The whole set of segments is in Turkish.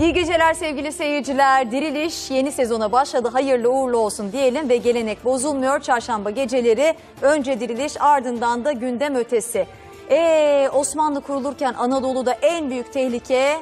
İyi geceler sevgili seyirciler. Diriliş yeni sezona başladı. Hayırlı uğurlu olsun diyelim ve gelenek bozulmuyor. Çarşamba geceleri önce diriliş ardından da gündem ötesi. Ee, Osmanlı kurulurken Anadolu'da en büyük tehlike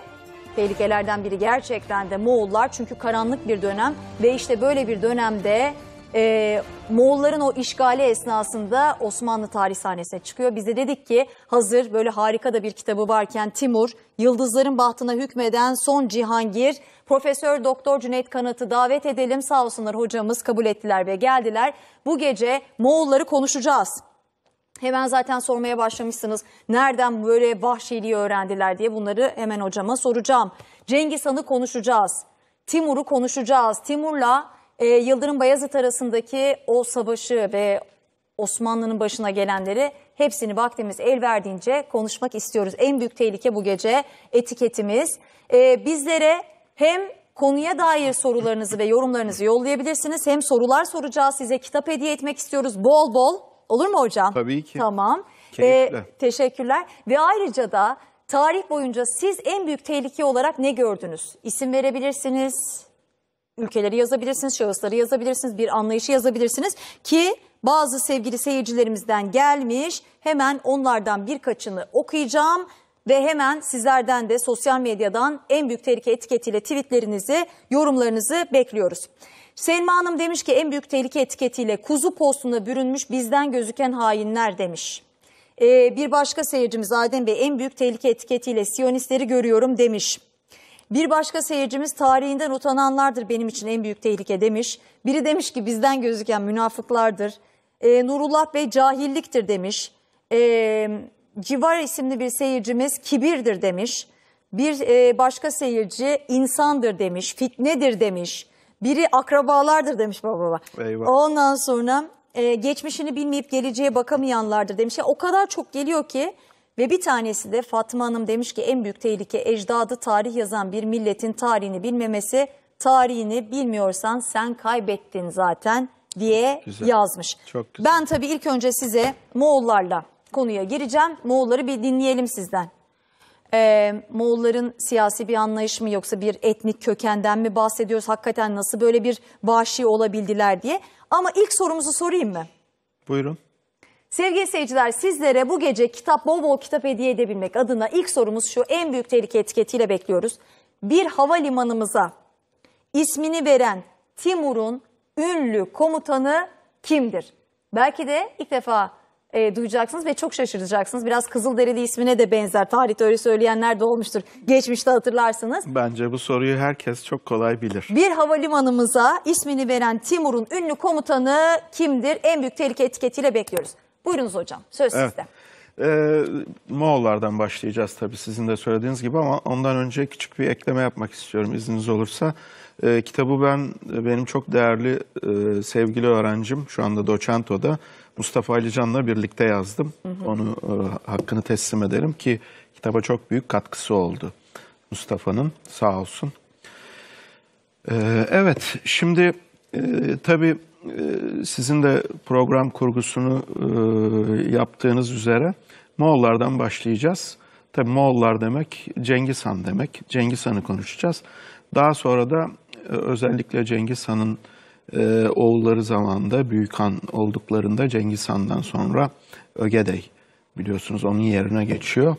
tehlikelerden biri gerçekten de Moğollar. Çünkü karanlık bir dönem ve işte böyle bir dönemde e, Moğolların o işgali esnasında Osmanlı tarih sahnesine çıkıyor. Biz de dedik ki hazır böyle harika da bir kitabı varken Timur, yıldızların bahtına hükmeden son Cihangir, Profesör Doktor Cüneyt Kanat'ı davet edelim sağ olsunlar hocamız kabul ettiler ve geldiler. Bu gece Moğolları konuşacağız. Hemen zaten sormaya başlamışsınız. Nereden böyle vahşiliği öğrendiler diye bunları hemen hocama soracağım. Cengiz Han'ı konuşacağız. Timur'u konuşacağız. Timur'la e, Yıldırım Bayezid arasındaki o savaşı ve Osmanlı'nın başına gelenleri hepsini vaktimiz el verdiğince konuşmak istiyoruz. En büyük tehlike bu gece etiketimiz. E, bizlere hem konuya dair sorularınızı ve yorumlarınızı yollayabilirsiniz. Hem sorular soracağız size kitap hediye etmek istiyoruz bol bol. Olur mu hocam? Tabii ki. Tamam. Keyifle. Ee, teşekkürler. Ve ayrıca da tarih boyunca siz en büyük tehlike olarak ne gördünüz? İsim verebilirsiniz ülkeleri yazabilirsiniz, şahısları yazabilirsiniz, bir anlayışı yazabilirsiniz ki bazı sevgili seyircilerimizden gelmiş hemen onlardan birkaçını okuyacağım ve hemen sizlerden de sosyal medyadan en büyük tehlike etiketiyle tweetlerinizi, yorumlarınızı bekliyoruz. Selma Hanım demiş ki en büyük tehlike etiketiyle kuzu postuna bürünmüş bizden gözüken hainler demiş. Ee, bir başka seyircimiz Adem Bey en büyük tehlike etiketiyle Siyonistleri görüyorum demiş. Bir başka seyircimiz tarihinden utananlardır benim için en büyük tehlike demiş. Biri demiş ki bizden gözüken münafıklardır. E, Nurullah Bey cahilliktir demiş. E, Civar isimli bir seyircimiz kibirdir demiş. Bir e, başka seyirci insandır demiş, fitnedir demiş. Biri akrabalardır demiş baba baba. Eyvah. Ondan sonra e, geçmişini bilmeyip geleceğe bakamayanlardır demiş. Yani o kadar çok geliyor ki ve bir tanesi de Fatma Hanım demiş ki en büyük tehlike ecdadı tarih yazan bir milletin tarihini bilmemesi. Tarihini bilmiyorsan sen kaybettin zaten diye güzel. yazmış. Çok güzel. Ben tabii ilk önce size Moğollarla konuya gireceğim. Moğolları bir dinleyelim sizden. Ee, Moğolların siyasi bir anlayış mı yoksa bir etnik kökenden mi bahsediyoruz? Hakikaten nasıl böyle bir vahşi olabildiler diye. Ama ilk sorumuzu sorayım mı? Buyurun. Sevgili seyirciler sizlere bu gece kitap bol bol kitap hediye edebilmek adına ilk sorumuz şu en büyük tehlike etiketiyle bekliyoruz. Bir havalimanımıza ismini veren Timur'un ünlü komutanı kimdir? Belki de ilk defa e, duyacaksınız ve çok şaşıracaksınız. Biraz Kızılderili ismine de benzer. Tarihte öyle söyleyenler de olmuştur. Geçmişte hatırlarsınız. Bence bu soruyu herkes çok kolay bilir. Bir havalimanımıza ismini veren Timur'un ünlü komutanı kimdir? En büyük tehlike etiketiyle bekliyoruz. Buyurunuz hocam söz evet. sizde. Ee, Moğollardan başlayacağız tabii sizin de söylediğiniz gibi ama ondan önce küçük bir ekleme yapmak istiyorum izniniz olursa. Ee, kitabı ben benim çok değerli e, sevgili öğrencim şu anda Doçent doçentoda Mustafa Ali Can'la birlikte yazdım. Hı hı. Onu e, hakkını teslim ederim ki kitaba çok büyük katkısı oldu Mustafa'nın sağ olsun. Ee, evet şimdi e, tabii ee, sizin de program kurgusunu e, yaptığınız üzere Moğollardan başlayacağız. Tabii Moğollar demek Cengiz Han demek. Cengiz Han'ı konuşacağız. Daha sonra da e, özellikle Cengiz Han'ın e, oğulları zamanında Büyük Han olduklarında Cengiz Han'dan sonra Ögedey biliyorsunuz onun yerine geçiyor.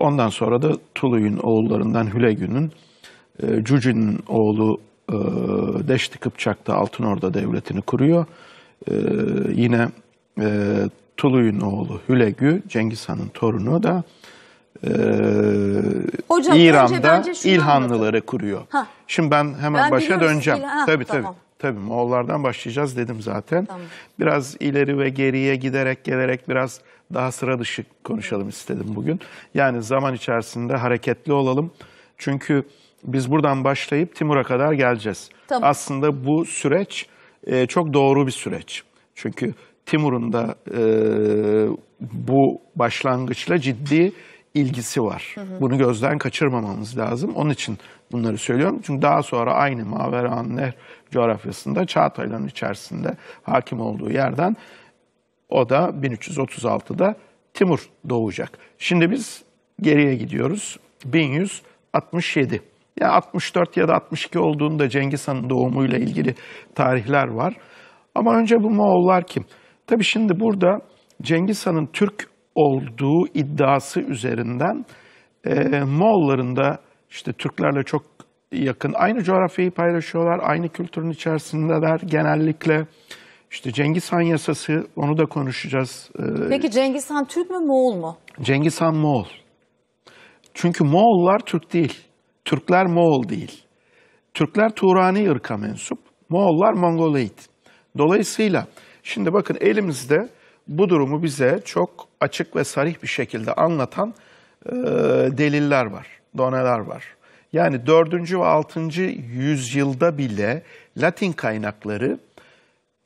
Ondan sonra da Tuluy'un oğullarından Hülegün'ün Cücü'nün oğlu e, Deşti Kıpçak'ta Altınorda Devleti'ni kuruyor. Ee, yine e, Tuluy'un oğlu Hülegü, Cengiz Han'ın torunu da e, Hocam, İran'da İlhanlıları kuruyor. Ha. Şimdi ben hemen ben başa döneceğim. İlhan, tabii tamam. tabii. Tabii Moğollardan başlayacağız dedim zaten. Tamam. Biraz ileri ve geriye giderek gelerek biraz daha sıra dışı konuşalım istedim bugün. Yani zaman içerisinde hareketli olalım. Çünkü biz buradan başlayıp Timur'a kadar geleceğiz. Tamam. Aslında bu süreç e, çok doğru bir süreç. Çünkü Timur'un da e, bu başlangıçla ciddi ilgisi var. Hı hı. Bunu gözden kaçırmamamız lazım. Onun için bunları söylüyorum. Çünkü daha sonra aynı Maveran coğrafyasında Çağatay'ların içerisinde hakim olduğu yerden o da 1336'da Timur doğacak. Şimdi biz geriye gidiyoruz. 1167. Ya 64 ya da 62 olduğunda Cengiz Han'ın doğumuyla ilgili tarihler var. Ama önce bu Moğollar kim? Tabii şimdi burada Cengiz Han'ın Türk olduğu iddiası üzerinden e, Moğolların da işte Türklerle çok yakın. Aynı coğrafyayı paylaşıyorlar, aynı kültürün içerisindeler genellikle. İşte Cengiz Han yasası, onu da konuşacağız. E, Peki Cengiz Han Türk mü, Moğol mu? Cengiz Han Moğol. Çünkü Moğollar Türk değil. Türkler Moğol değil. Türkler Turani ırka mensup, Moğollar Mongoloid. Dolayısıyla şimdi bakın elimizde bu durumu bize çok açık ve sarih bir şekilde anlatan e, deliller var, doneler var. Yani 4. ve 6. yüzyılda bile Latin kaynakları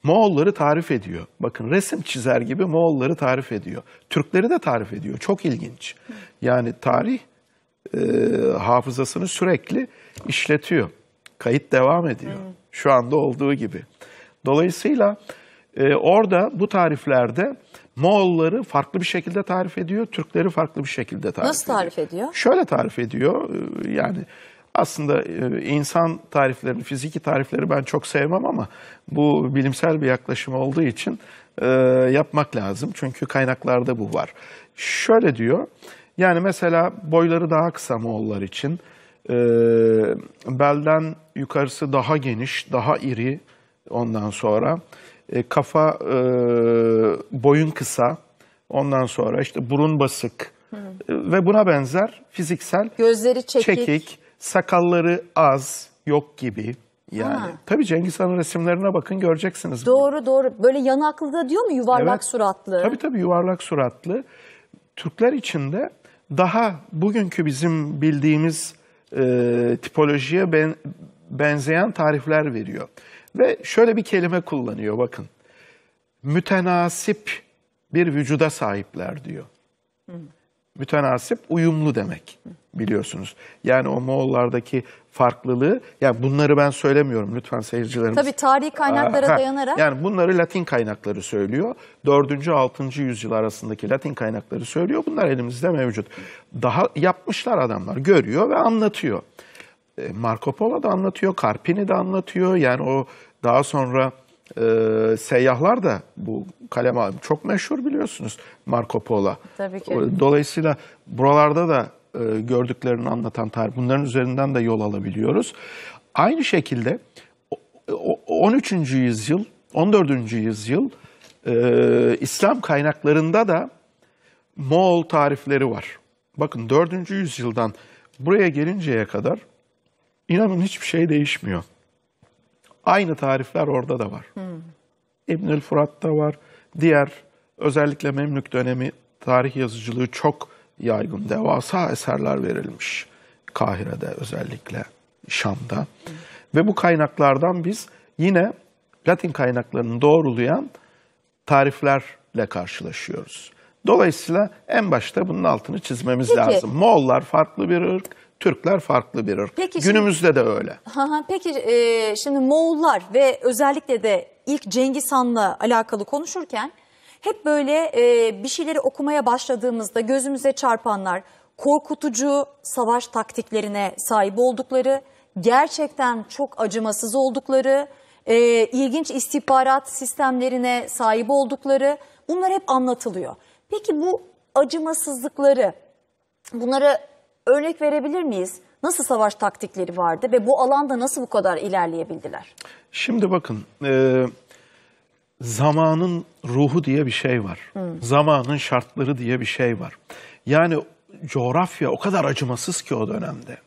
Moğolları tarif ediyor. Bakın resim çizer gibi Moğolları tarif ediyor. Türkleri de tarif ediyor. Çok ilginç. Yani tarih e, hafızasını sürekli işletiyor. Kayıt devam ediyor. Hı. Şu anda olduğu gibi. Dolayısıyla e, orada bu tariflerde Moğolları farklı bir şekilde tarif ediyor, Türkleri farklı bir şekilde tarif ediyor. Nasıl ediyor. tarif ediyor? Şöyle tarif ediyor. E, yani aslında e, insan tariflerini, fiziki tarifleri ben çok sevmem ama bu bilimsel bir yaklaşım olduğu için e, yapmak lazım. Çünkü kaynaklarda bu var. Şöyle diyor. Yani mesela boyları daha kısa Moğollar için. E, belden yukarısı daha geniş, daha iri ondan sonra. E, kafa, e, boyun kısa. Ondan sonra işte burun basık hı hı. ve buna benzer fiziksel gözleri çekik, çekik sakalları az, yok gibi. Yani ha. tabii Cengiz Han'ın resimlerine bakın göreceksiniz. Doğru bunu. doğru. Böyle yanaklı da diyor mu yuvarlak evet. suratlı? Tabii tabii yuvarlak suratlı. Türkler içinde daha bugünkü bizim bildiğimiz e, tipolojiye ben, benzeyen tarifler veriyor. Ve şöyle bir kelime kullanıyor bakın. Mütenasip bir vücuda sahipler diyor. Hı mütenasip uyumlu demek biliyorsunuz. Yani o Moğollardaki farklılığı, yani bunları ben söylemiyorum lütfen seyircilerimiz. Tabii tarihi kaynaklara ha, dayanarak. Yani bunları Latin kaynakları söylüyor. 4. 6. yüzyıl arasındaki Latin kaynakları söylüyor. Bunlar elimizde mevcut. Daha yapmışlar adamlar, görüyor ve anlatıyor. E, Marco Polo da anlatıyor, Carpini de anlatıyor. Yani o daha sonra e, seyyahlar da bu kaleme aldı. Çok meşhur biliyorsunuz Marco Polo. Tabii ki. Dolayısıyla buralarda da e, gördüklerini anlatan tarih. Bunların üzerinden de yol alabiliyoruz. Aynı şekilde 13. yüzyıl, 14. yüzyıl e, İslam kaynaklarında da Moğol tarifleri var. Bakın 4. yüzyıldan buraya gelinceye kadar inanın hiçbir şey değişmiyor. Aynı tarifler orada da var. Hmm. İbnül da var. Diğer özellikle Memlük dönemi tarih yazıcılığı çok yaygın. Devasa eserler verilmiş. Kahire'de özellikle, Şam'da. Hmm. Ve bu kaynaklardan biz yine Latin kaynaklarını doğrulayan tariflerle karşılaşıyoruz. Dolayısıyla en başta bunun altını çizmemiz Peki. lazım. Moğollar farklı bir ırk, Türkler farklı bir ırk. Peki Günümüzde şimdi, de öyle. Hı hı, peki e, şimdi Moğollar ve özellikle de ilk Cengiz Han'la alakalı konuşurken hep böyle e, bir şeyleri okumaya başladığımızda gözümüze çarpanlar korkutucu savaş taktiklerine sahip oldukları, gerçekten çok acımasız oldukları, e, ilginç istihbarat sistemlerine sahip oldukları bunlar hep anlatılıyor. Peki bu acımasızlıkları bunları Örnek verebilir miyiz? Nasıl savaş taktikleri vardı ve bu alanda nasıl bu kadar ilerleyebildiler? Şimdi bakın e, zamanın ruhu diye bir şey var. Hmm. Zamanın şartları diye bir şey var. Yani coğrafya o kadar acımasız ki o dönemde.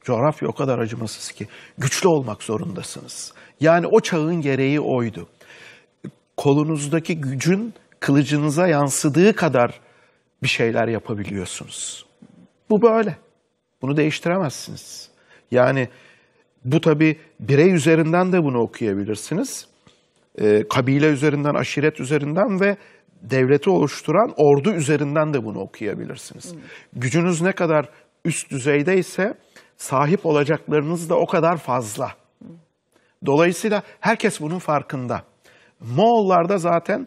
Coğrafya o kadar acımasız ki güçlü olmak zorundasınız. Yani o çağın gereği oydu. Kolunuzdaki gücün kılıcınıza yansıdığı kadar bir şeyler yapabiliyorsunuz. Bu böyle. Bunu değiştiremezsiniz. Yani bu tabi birey üzerinden de bunu okuyabilirsiniz. E, kabile üzerinden, aşiret üzerinden ve devleti oluşturan ordu üzerinden de bunu okuyabilirsiniz. Hmm. Gücünüz ne kadar üst düzeyde ise sahip olacaklarınız da o kadar fazla. Hmm. Dolayısıyla herkes bunun farkında. Moğollarda zaten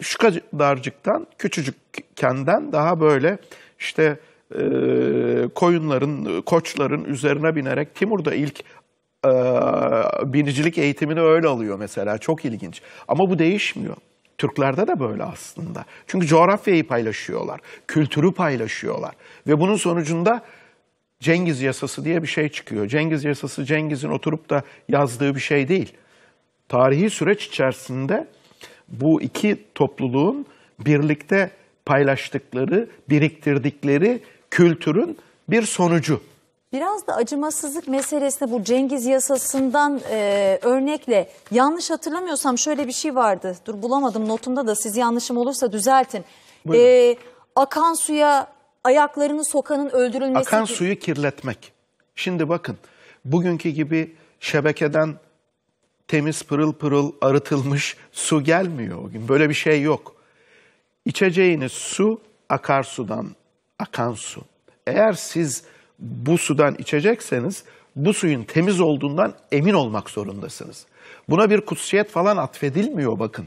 şu kadarcıktan, küçücük kenden daha böyle işte e, koyunların, koçların üzerine binerek Timur da ilk e, binicilik eğitimini öyle alıyor mesela. Çok ilginç. Ama bu değişmiyor. Türklerde de böyle aslında. Çünkü coğrafyayı paylaşıyorlar, kültürü paylaşıyorlar. Ve bunun sonucunda Cengiz Yasası diye bir şey çıkıyor. Cengiz Yasası Cengiz'in oturup da yazdığı bir şey değil. Tarihi süreç içerisinde bu iki topluluğun birlikte paylaştıkları, biriktirdikleri kültürün bir sonucu. Biraz da acımasızlık meselesinde bu Cengiz yasasından e, örnekle yanlış hatırlamıyorsam şöyle bir şey vardı. Dur bulamadım notumda da siz yanlışım olursa düzeltin. E, akan suya ayaklarını sokanın öldürülmesi. Akan gibi... suyu kirletmek. Şimdi bakın bugünkü gibi şebekeden temiz pırıl pırıl arıtılmış su gelmiyor o Böyle bir şey yok. İçeceğiniz su akarsudan akan su. Eğer siz bu sudan içecekseniz bu suyun temiz olduğundan emin olmak zorundasınız. Buna bir kutsiyet falan atfedilmiyor bakın.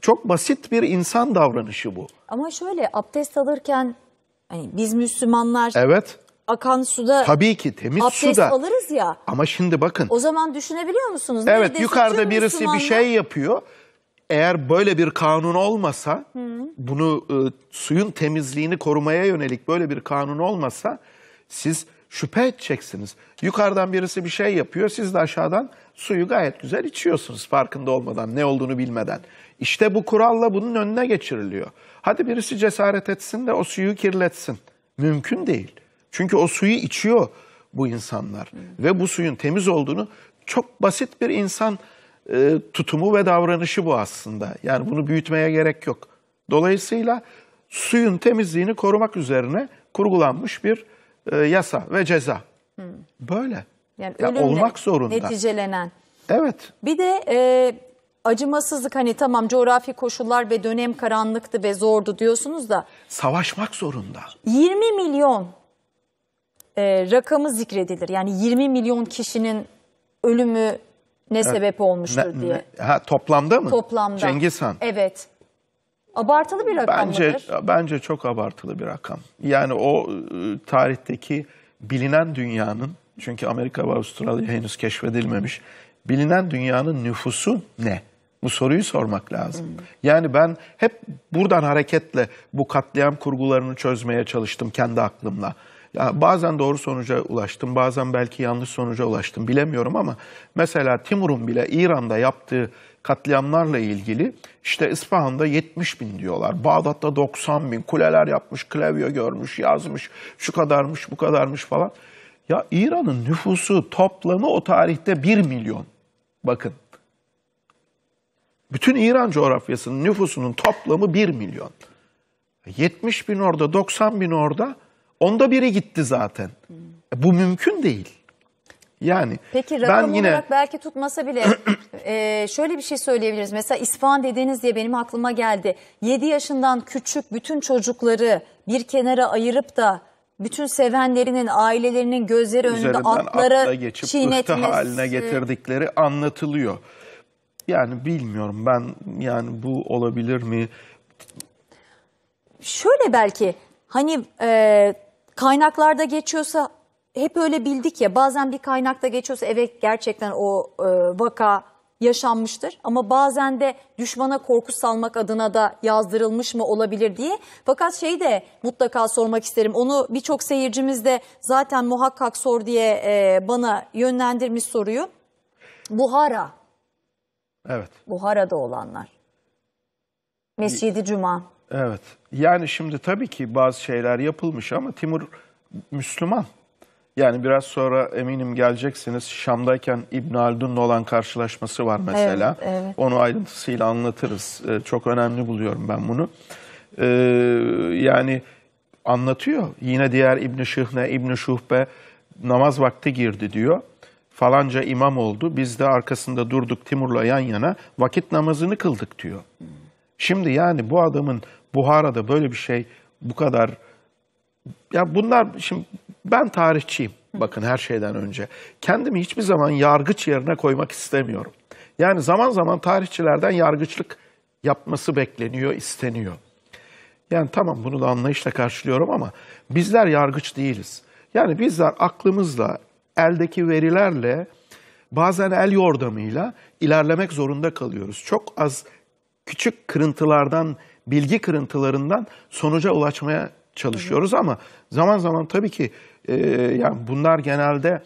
Çok basit bir insan davranışı bu. Ama şöyle abdest alırken hani biz Müslümanlar Evet akan suda tabii ki temiz abdest suda alırız ya. Ama şimdi bakın. O zaman düşünebiliyor musunuz? Evet yukarıda birisi bir şey yapıyor eğer böyle bir kanun olmasa, Hı. bunu e, suyun temizliğini korumaya yönelik böyle bir kanun olmasa siz şüphe edeceksiniz. Yukarıdan birisi bir şey yapıyor, siz de aşağıdan suyu gayet güzel içiyorsunuz farkında olmadan, ne olduğunu bilmeden. İşte bu kuralla bunun önüne geçiriliyor. Hadi birisi cesaret etsin de o suyu kirletsin. Mümkün değil. Çünkü o suyu içiyor bu insanlar. Hı. Ve bu suyun temiz olduğunu çok basit bir insan ee, tutumu ve davranışı bu aslında. Yani bunu büyütmeye gerek yok. Dolayısıyla suyun temizliğini korumak üzerine kurgulanmış bir e, yasa ve ceza. Hmm. Böyle. Yani ya olmak zorunda. Neticelenen. Evet. Bir de e, acımasızlık hani tamam coğrafi koşullar ve dönem karanlıktı ve zordu diyorsunuz da. Savaşmak zorunda. 20 milyon e, rakamı zikredilir. Yani 20 milyon kişinin ölümü ne sebep olmuştur ne, diye. Ne, ha toplamda mı? Toplamda. Cengiz Han. Evet. Abartılı bir rakam bence, mıdır? Bence çok abartılı bir rakam. Yani o e, tarihteki bilinen dünyanın, çünkü Amerika ve Avustralya henüz keşfedilmemiş, bilinen dünyanın nüfusu ne? Bu soruyu sormak lazım. Hmm. Yani ben hep buradan hareketle bu katliam kurgularını çözmeye çalıştım kendi aklımla. Ya bazen doğru sonuca ulaştım, bazen belki yanlış sonuca ulaştım bilemiyorum ama mesela Timur'un bile İran'da yaptığı katliamlarla ilgili işte İsfahan'da 70 bin diyorlar. Bağdat'ta 90 bin kuleler yapmış, klavye görmüş, yazmış, şu kadarmış, bu kadarmış falan. Ya İran'ın nüfusu toplamı o tarihte 1 milyon. Bakın. Bütün İran coğrafyasının nüfusunun toplamı 1 milyon. 70 bin orada, 90 bin orada Onda biri gitti zaten. Hmm. Bu mümkün değil. Yani Peki rakam ben yine... olarak belki tutmasa bile e, şöyle bir şey söyleyebiliriz. Mesela İsfahan dediniz diye benim aklıma geldi. 7 yaşından küçük bütün çocukları bir kenara ayırıp da bütün sevenlerinin, ailelerinin gözleri önünde atları geçip çiğnetmesi. haline getirdikleri anlatılıyor. Yani bilmiyorum ben yani bu olabilir mi? Şöyle belki hani... E, kaynaklarda geçiyorsa hep öyle bildik ya bazen bir kaynakta geçiyorsa evet gerçekten o e, vaka yaşanmıştır ama bazen de düşmana korku salmak adına da yazdırılmış mı olabilir diye. Fakat şeyi de mutlaka sormak isterim. Onu birçok seyircimiz de zaten muhakkak sor diye e, bana yönlendirmiş soruyu. Buhara. Evet. Buhara'da olanlar. Mescidi Cuma. Evet. Yani şimdi tabii ki bazı şeyler yapılmış ama Timur Müslüman. Yani biraz sonra eminim geleceksiniz. Şam'dayken İbn Haldun'la olan karşılaşması var mesela. Evet, evet. Onu ayrıntısıyla anlatırız. Ee, çok önemli buluyorum ben bunu. Ee, yani anlatıyor. Yine diğer İbn Şıhne, İbn Şuhbe namaz vakti girdi diyor. Falanca imam oldu. Biz de arkasında durduk Timur'la yan yana vakit namazını kıldık diyor. Şimdi yani bu adamın Buhara'da böyle bir şey bu kadar... Ya bunlar şimdi ben tarihçiyim bakın her şeyden önce. Kendimi hiçbir zaman yargıç yerine koymak istemiyorum. Yani zaman zaman tarihçilerden yargıçlık yapması bekleniyor, isteniyor. Yani tamam bunu da anlayışla karşılıyorum ama bizler yargıç değiliz. Yani bizler aklımızla, eldeki verilerle, bazen el yordamıyla ilerlemek zorunda kalıyoruz. Çok az küçük kırıntılardan bilgi kırıntılarından sonuca ulaşmaya çalışıyoruz ama zaman zaman tabii ki e, yani bunlar genelde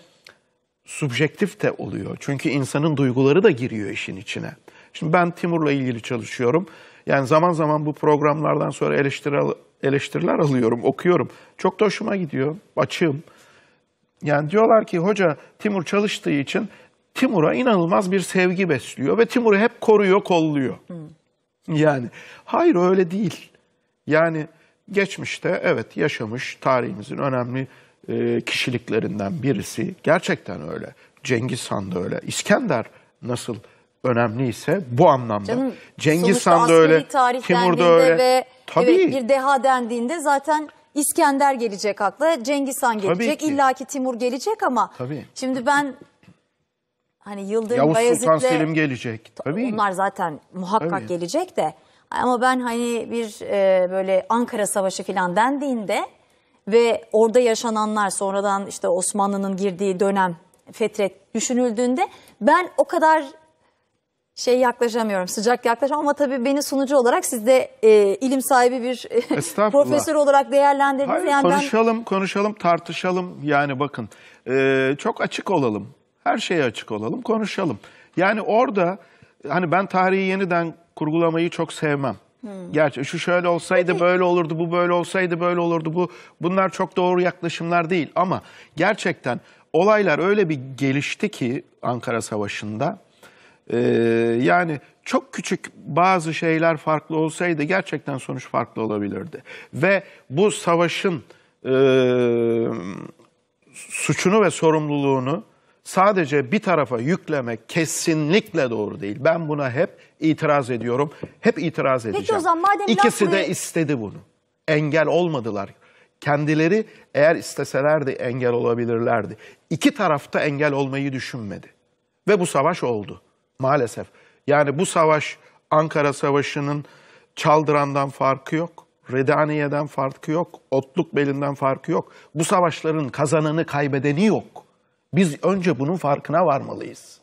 subjektif de oluyor. Çünkü insanın duyguları da giriyor işin içine. Şimdi ben Timur'la ilgili çalışıyorum. Yani zaman zaman bu programlardan sonra eleştiri, eleştiriler alıyorum, okuyorum. Çok da hoşuma gidiyor, açığım. Yani diyorlar ki hoca Timur çalıştığı için Timur'a inanılmaz bir sevgi besliyor ve Timur'u hep koruyor, kolluyor. Hı. Yani hayır öyle değil. Yani geçmişte evet yaşamış tarihimizin önemli e, kişiliklerinden birisi. Gerçekten öyle. Cengiz Han da öyle. İskender nasıl önemli ise bu anlamda. Canım, Cengiz Han da öyle, Timur da öyle. Ve, Tabii. Evet, bir deha dendiğinde zaten İskender gelecek akla, Cengiz Han gelecek, illaki Timur gelecek ama Tabii. şimdi ben hani Yıldırım Yavuz Bayezid'le... Sultan Selim gelecek. Tabii. Onlar zaten muhakkak Tabii. gelecek de. Ama ben hani bir e, böyle Ankara Savaşı falan dendiğinde ve orada yaşananlar sonradan işte Osmanlı'nın girdiği dönem fetret düşünüldüğünde ben o kadar şey yaklaşamıyorum, sıcak yaklaşamıyorum ama tabii beni sunucu olarak siz de e, ilim sahibi bir profesör olarak değerlendirdiniz. Hayır, yani konuşalım, ben... konuşalım, tartışalım. Yani bakın, e, çok açık olalım. Her şeye açık olalım, konuşalım. Yani orada hani ben tarihi yeniden kurgulamayı çok sevmem. Hmm. Gerçi şu şöyle olsaydı böyle olurdu, bu böyle olsaydı böyle olurdu. Bu bunlar çok doğru yaklaşımlar değil ama gerçekten olaylar öyle bir gelişti ki Ankara Savaşı'nda e, yani çok küçük bazı şeyler farklı olsaydı gerçekten sonuç farklı olabilirdi. Ve bu savaşın e, suçunu ve sorumluluğunu sadece bir tarafa yüklemek kesinlikle doğru değil. Ben buna hep itiraz ediyorum. Hep itiraz Peki edeceğim. Peki o zaman madem İkisi lafını... de istedi bunu. Engel olmadılar. Kendileri eğer isteselerdi engel olabilirlerdi. İki tarafta engel olmayı düşünmedi. Ve bu savaş oldu maalesef. Yani bu savaş Ankara Savaşı'nın Çaldıran'dan farkı yok. Redaniye'den farkı yok. Otluk belinden farkı yok. Bu savaşların kazananı kaybedeni yok. Biz önce bunun farkına varmalıyız.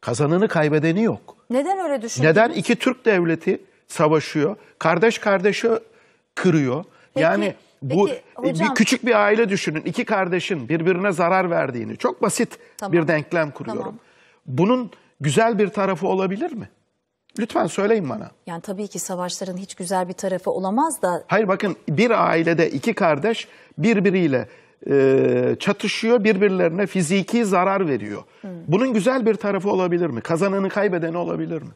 Kazananı kaybedeni yok. Neden öyle düşünüyorsunuz? Neden iki Türk devleti savaşıyor, kardeş kardeşi kırıyor? Peki, yani bu peki, hocam, bir küçük bir aile düşünün. İki kardeşin birbirine zarar verdiğini. Çok basit tamam, bir denklem kuruyorum. Tamam. Bunun güzel bir tarafı olabilir mi? Lütfen söyleyin bana. Yani tabii ki savaşların hiç güzel bir tarafı olamaz da. Hayır bakın bir ailede iki kardeş birbiriyle e, çatışıyor birbirlerine fiziki zarar veriyor. Hı. Bunun güzel bir tarafı olabilir mi? Kazananı kaybedeni olabilir mi?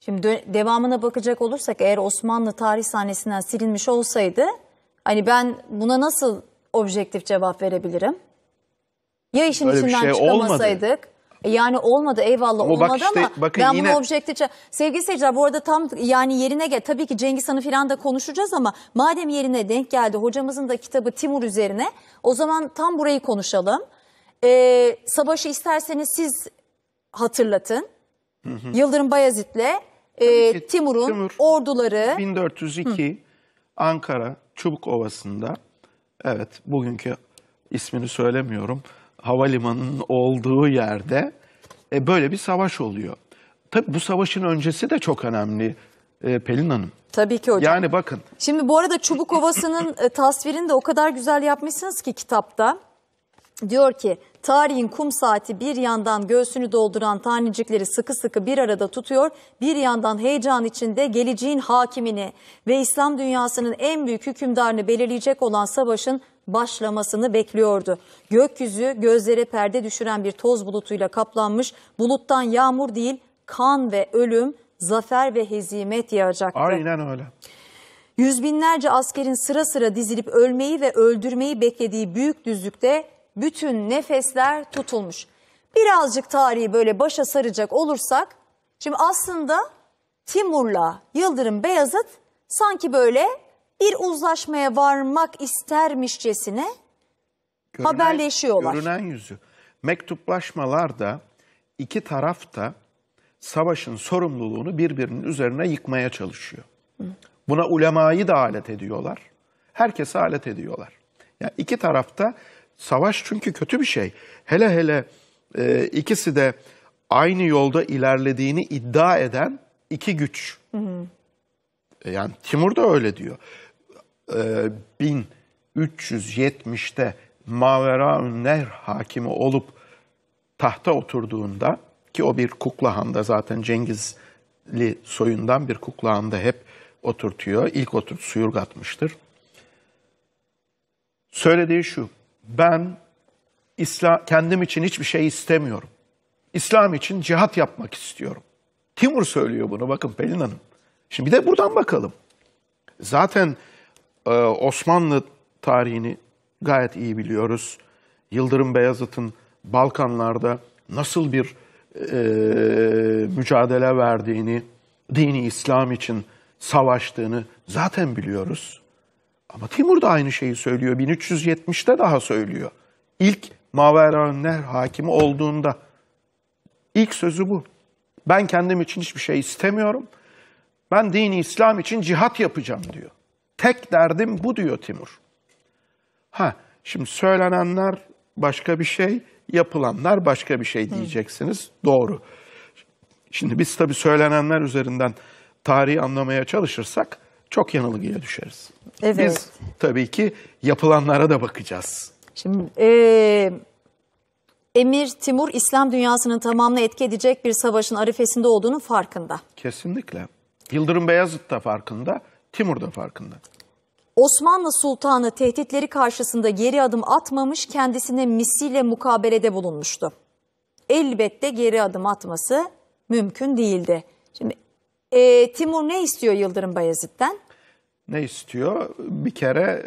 Şimdi devamına bakacak olursak eğer Osmanlı tarih sahnesinden silinmiş olsaydı hani ben buna nasıl objektif cevap verebilirim? Ya işin Öyle içinden şey çıkamasaydık? Olmadı. E yani olmadı eyvallah Ama bak olmadı işte, ama bakın ben yine- bunu objektifçe... Sevgili seyirciler bu arada tam yani yerine gel. Tabii ki Cengiz Han'ı falan da konuşacağız ama madem yerine denk geldi hocamızın da kitabı Timur üzerine o zaman tam burayı konuşalım. Ee, Savaş'ı isterseniz siz hatırlatın. Yıldırım Bayezid'le e, Timur'un Timur. orduları 1402 Ankara Çubuk Ovası'nda evet bugünkü ismini söylemiyorum havalimanının olduğu yerde e, böyle bir savaş oluyor. Tabii bu savaşın öncesi de çok önemli e, Pelin Hanım. Tabii ki hocam. Yani bakın. Şimdi bu arada Çubuk Ovası'nın e, tasvirini de o kadar güzel yapmışsınız ki kitapta. Diyor ki tarihin kum saati bir yandan göğsünü dolduran tanecikleri sıkı sıkı bir arada tutuyor. Bir yandan heyecan içinde geleceğin hakimini ve İslam dünyasının en büyük hükümdarını belirleyecek olan savaşın başlamasını bekliyordu. Gökyüzü gözlere perde düşüren bir toz bulutuyla kaplanmış. Buluttan yağmur değil kan ve ölüm, zafer ve hezimet yağacaktı. Aynen öyle. Yüz binlerce askerin sıra sıra dizilip ölmeyi ve öldürmeyi beklediği büyük düzlükte bütün nefesler tutulmuş. Birazcık tarihi böyle başa saracak olursak, şimdi aslında Timur'la Yıldırım Beyazıt sanki böyle bir uzlaşmaya varmak istermişçesine görünen, haberleşiyorlar. Görünen yüzü. Mektuplaşmalarda iki taraf da savaşın sorumluluğunu birbirinin üzerine yıkmaya çalışıyor. Buna ulemayı da alet ediyorlar. herkesi alet ediyorlar. Yani iki tarafta savaş çünkü kötü bir şey. Hele hele e, ikisi de aynı yolda ilerlediğini iddia eden iki güç. Hı hı. E, yani Timur da öyle diyor. 1370'te Mavera Nehr hakimi olup tahta oturduğunda ki o bir kukla handa zaten Cengizli soyundan bir kukla handa hep oturtuyor. İlk otur suyurg atmıştır. Söylediği şu, ben İslam, kendim için hiçbir şey istemiyorum. İslam için cihat yapmak istiyorum. Timur söylüyor bunu bakın Pelin Hanım. Şimdi bir de buradan bakalım. Zaten ee, Osmanlı tarihini gayet iyi biliyoruz. Yıldırım Beyazıt'ın Balkanlarda nasıl bir e, mücadele verdiğini, dini İslam için savaştığını zaten biliyoruz. Ama Timur da aynı şeyi söylüyor. 1370'te daha söylüyor. İlk Mavera'nler hakimi olduğunda ilk sözü bu. Ben kendim için hiçbir şey istemiyorum. Ben dini İslam için cihat yapacağım diyor. Tek derdim bu diyor Timur. Ha, şimdi söylenenler başka bir şey, yapılanlar başka bir şey diyeceksiniz. Hı. Doğru. Şimdi biz tabii söylenenler üzerinden tarihi anlamaya çalışırsak çok yanılgıya düşeriz. Evet. Biz tabii ki yapılanlara da bakacağız. Şimdi e, Emir Timur İslam dünyasının tamamını etki edecek bir savaşın arifesinde olduğunun farkında. Kesinlikle. Yıldırım Beyazıt da farkında. Timur da farkında. Osmanlı Sultanı tehditleri karşısında geri adım atmamış kendisine misliyle mukabelede bulunmuştu. Elbette geri adım atması mümkün değildi. Şimdi e, Timur ne istiyor Yıldırım Bayezid'den? Ne istiyor? Bir kere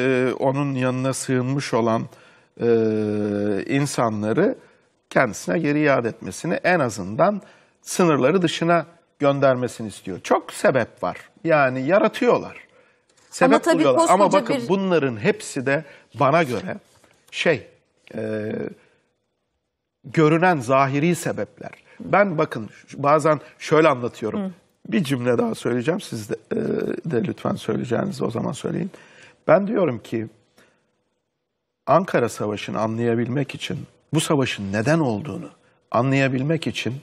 e, onun yanına sığınmış olan e, insanları kendisine geri iade etmesini en azından sınırları dışına göndermesini istiyor. Çok sebep var. Yani yaratıyorlar. Sebep Ama buluyorlar. Ama bakın bir... bunların hepsi de bana göre şey e, görünen zahiri sebepler. Ben bakın bazen şöyle anlatıyorum. Hı. Bir cümle daha söyleyeceğim. Siz de, e, de lütfen söyleyeceğinizi o zaman söyleyin. Ben diyorum ki Ankara Savaşı'nı anlayabilmek için, bu savaşın neden olduğunu anlayabilmek için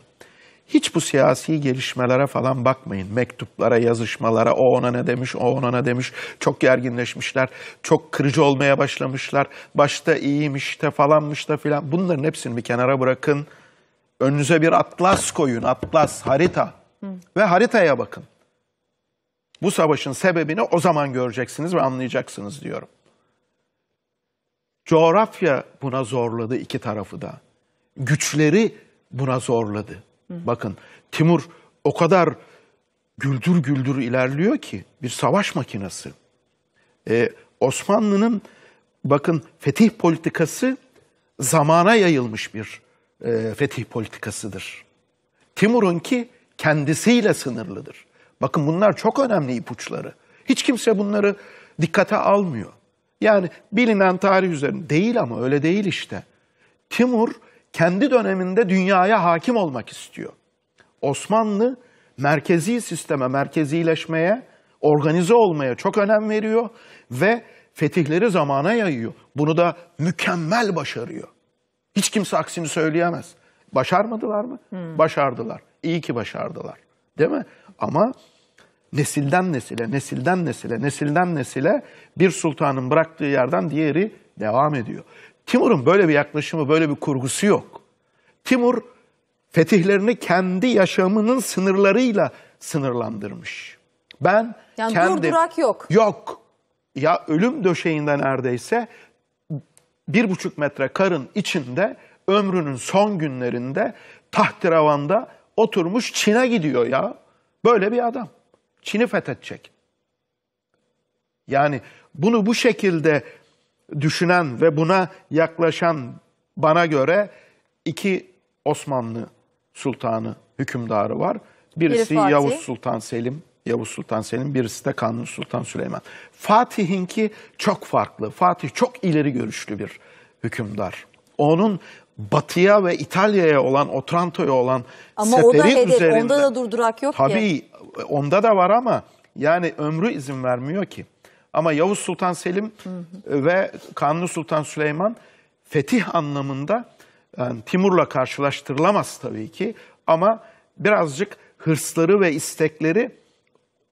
hiç bu siyasi gelişmelere falan bakmayın. Mektuplara, yazışmalara, o ona ne demiş, o ona ne demiş. Çok gerginleşmişler, çok kırıcı olmaya başlamışlar. Başta iyiymiş de falanmış da filan. Bunların hepsini bir kenara bırakın. Önünüze bir atlas koyun, atlas, harita. Hı. Ve haritaya bakın. Bu savaşın sebebini o zaman göreceksiniz ve anlayacaksınız diyorum. Coğrafya buna zorladı iki tarafı da. Güçleri buna zorladı. Bakın Timur o kadar güldür güldür ilerliyor ki bir savaş makinesi. Ee, Osmanlı'nın bakın fetih politikası zamana yayılmış bir e, fetih politikasıdır. Timur'un ki kendisiyle sınırlıdır. Bakın bunlar çok önemli ipuçları. Hiç kimse bunları dikkate almıyor. Yani bilinen tarih üzerine değil ama öyle değil işte. Timur kendi döneminde dünyaya hakim olmak istiyor. Osmanlı merkezi sisteme, merkezileşmeye, organize olmaya çok önem veriyor ve fetihleri zamana yayıyor. Bunu da mükemmel başarıyor. Hiç kimse aksini söyleyemez. Başarmadılar mı? Hmm. Başardılar. İyi ki başardılar. Değil mi? Ama nesilden nesile, nesilden nesile, nesilden nesile bir sultanın bıraktığı yerden diğeri devam ediyor. Timur'un böyle bir yaklaşımı, böyle bir kurgusu yok. Timur fetihlerini kendi yaşamının sınırlarıyla sınırlandırmış. Ben yani kendim... dur durak yok. Yok. Ya ölüm döşeğinde neredeyse bir buçuk metre karın içinde ömrünün son günlerinde tahtiravanda oturmuş Çin'e gidiyor ya. Böyle bir adam. Çin'i fethedecek. Yani bunu bu şekilde düşünen ve buna yaklaşan bana göre iki Osmanlı sultanı, hükümdarı var. Birisi Biri Yavuz Sultan Selim, Yavuz Sultan Selim, birisi de Kanuni Sultan Süleyman. Fatih'inki çok farklı. Fatih çok ileri görüşlü bir hükümdar. Onun batıya ve İtalya'ya olan, Otranto'ya olan ama seferi o da hedef, üzerinde. onda da durdurak yok tabii, ki. Tabii onda da var ama yani ömrü izin vermiyor ki. Ama Yavuz Sultan Selim hı hı. E, ve Kanuni Sultan Süleyman fetih anlamında yani e, Timur'la karşılaştırılamaz tabii ki ama birazcık hırsları ve istekleri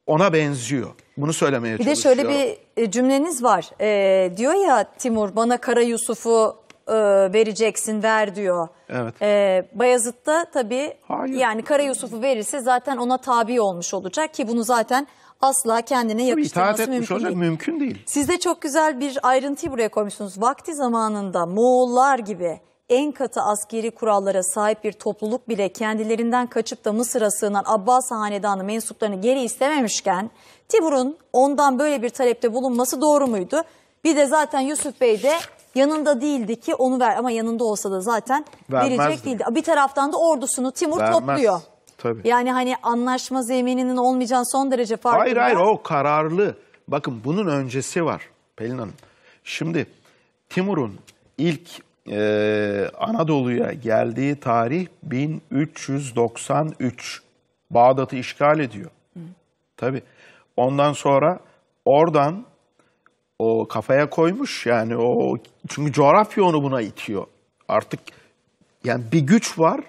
ona benziyor. Bunu söylemeye bir çalışıyorum. Bir de şöyle bir e, cümleniz var. Ee, diyor ya Timur bana Kara Yusuf'u e, vereceksin ver diyor. Evet. Ee, Bayazıt'ta tabii Hayır. yani Kara Yusuf'u verirse zaten ona tabi olmuş olacak ki bunu zaten asla kendine yakıştırması itaat mümkün olacak, değil. mümkün değil. Siz de çok güzel bir ayrıntıyı buraya koymuşsunuz. Vakti zamanında Moğollar gibi en katı askeri kurallara sahip bir topluluk bile kendilerinden kaçıp da Mısır'a sığınan Abbas Hanedanı mensuplarını geri istememişken Tibur'un ondan böyle bir talepte bulunması doğru muydu? Bir de zaten Yusuf Bey de yanında değildi ki onu ver ama yanında olsa da zaten Vermezdi. verecek değildi. Bir taraftan da ordusunu Timur Vermez. topluyor. Tabii. Yani hani anlaşma zemininin olmayacağını son derece farklı. Hayır hayır o kararlı. Bakın bunun öncesi var Pelin Hanım. Şimdi Timur'un ilk e, Anadolu'ya geldiği tarih 1393. Bağdat'ı işgal ediyor. Hı. Tabii. Ondan sonra oradan o kafaya koymuş yani o çünkü coğrafya onu buna itiyor. Artık yani bir güç var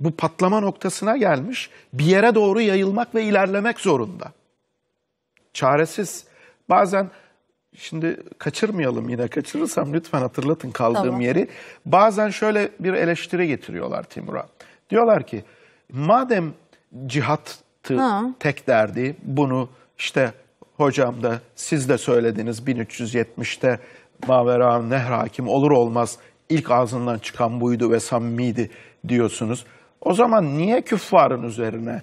bu patlama noktasına gelmiş, bir yere doğru yayılmak ve ilerlemek zorunda. Çaresiz. Bazen şimdi kaçırmayalım yine kaçırırsam lütfen hatırlatın kaldığım tamam. yeri. Bazen şöyle bir eleştiri getiriyorlar Timur'a. Diyorlar ki madem cihattı ha. tek derdi bunu işte hocam da siz de söylediniz 1370'te Mavera Nehr hakim olur olmaz ilk ağzından çıkan buydu ve samimiydi diyorsunuz. O zaman niye küffarın üzerine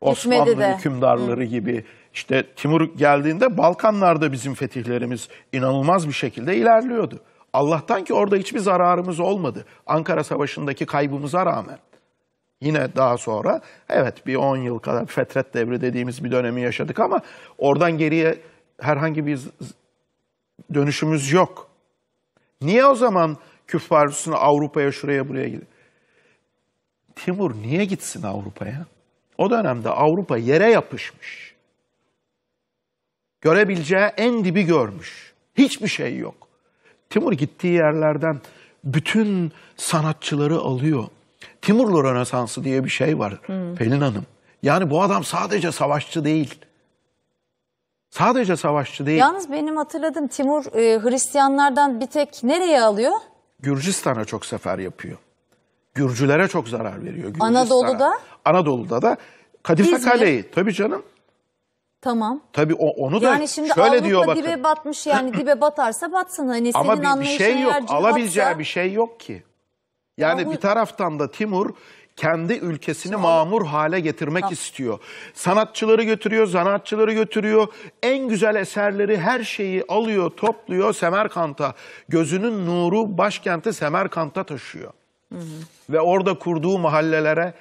Osmanlı de. hükümdarları Hı. gibi işte Timur geldiğinde Balkanlarda bizim fetihlerimiz inanılmaz bir şekilde ilerliyordu. Allah'tan ki orada hiçbir zararımız olmadı. Ankara Savaşı'ndaki kaybımıza rağmen. Yine daha sonra evet bir 10 yıl kadar fetret devri dediğimiz bir dönemi yaşadık ama oradan geriye herhangi bir dönüşümüz yok. Niye o zaman küffar Avrupa'ya şuraya buraya gidiyor? Timur niye gitsin Avrupa'ya? O dönemde Avrupa yere yapışmış. Görebileceği en dibi görmüş. Hiçbir şey yok. Timur gittiği yerlerden bütün sanatçıları alıyor. Timurlu Rönesansı diye bir şey var hmm. Pelin Hanım. Yani bu adam sadece savaşçı değil. Sadece savaşçı değil. Yalnız benim hatırladığım Timur e, Hristiyanlardan bir tek nereye alıyor? Gürcistan'a çok sefer yapıyor. Gürcülere çok zarar veriyor. Gürcistan. Anadolu'da? Anadolu'da da Kadife İzmir. Kale'yi tabii canım. Tamam. Tabii o, onu da yani şimdi şöyle Avrupa diyor bakın. dibe batmış yani dibe batarsa batsın hani senin Ama bir, bir şey yok alabileceği batsa... bir şey yok ki. Yani Mahur... bir taraftan da Timur kendi ülkesini Şimdi mamur hale getirmek ha. istiyor. Sanatçıları götürüyor, zanaatçıları götürüyor. En güzel eserleri her şeyi alıyor, topluyor Semerkant'a. Gözünün nuru başkenti Semerkant'a taşıyor. Ve orada kurduğu mahallelere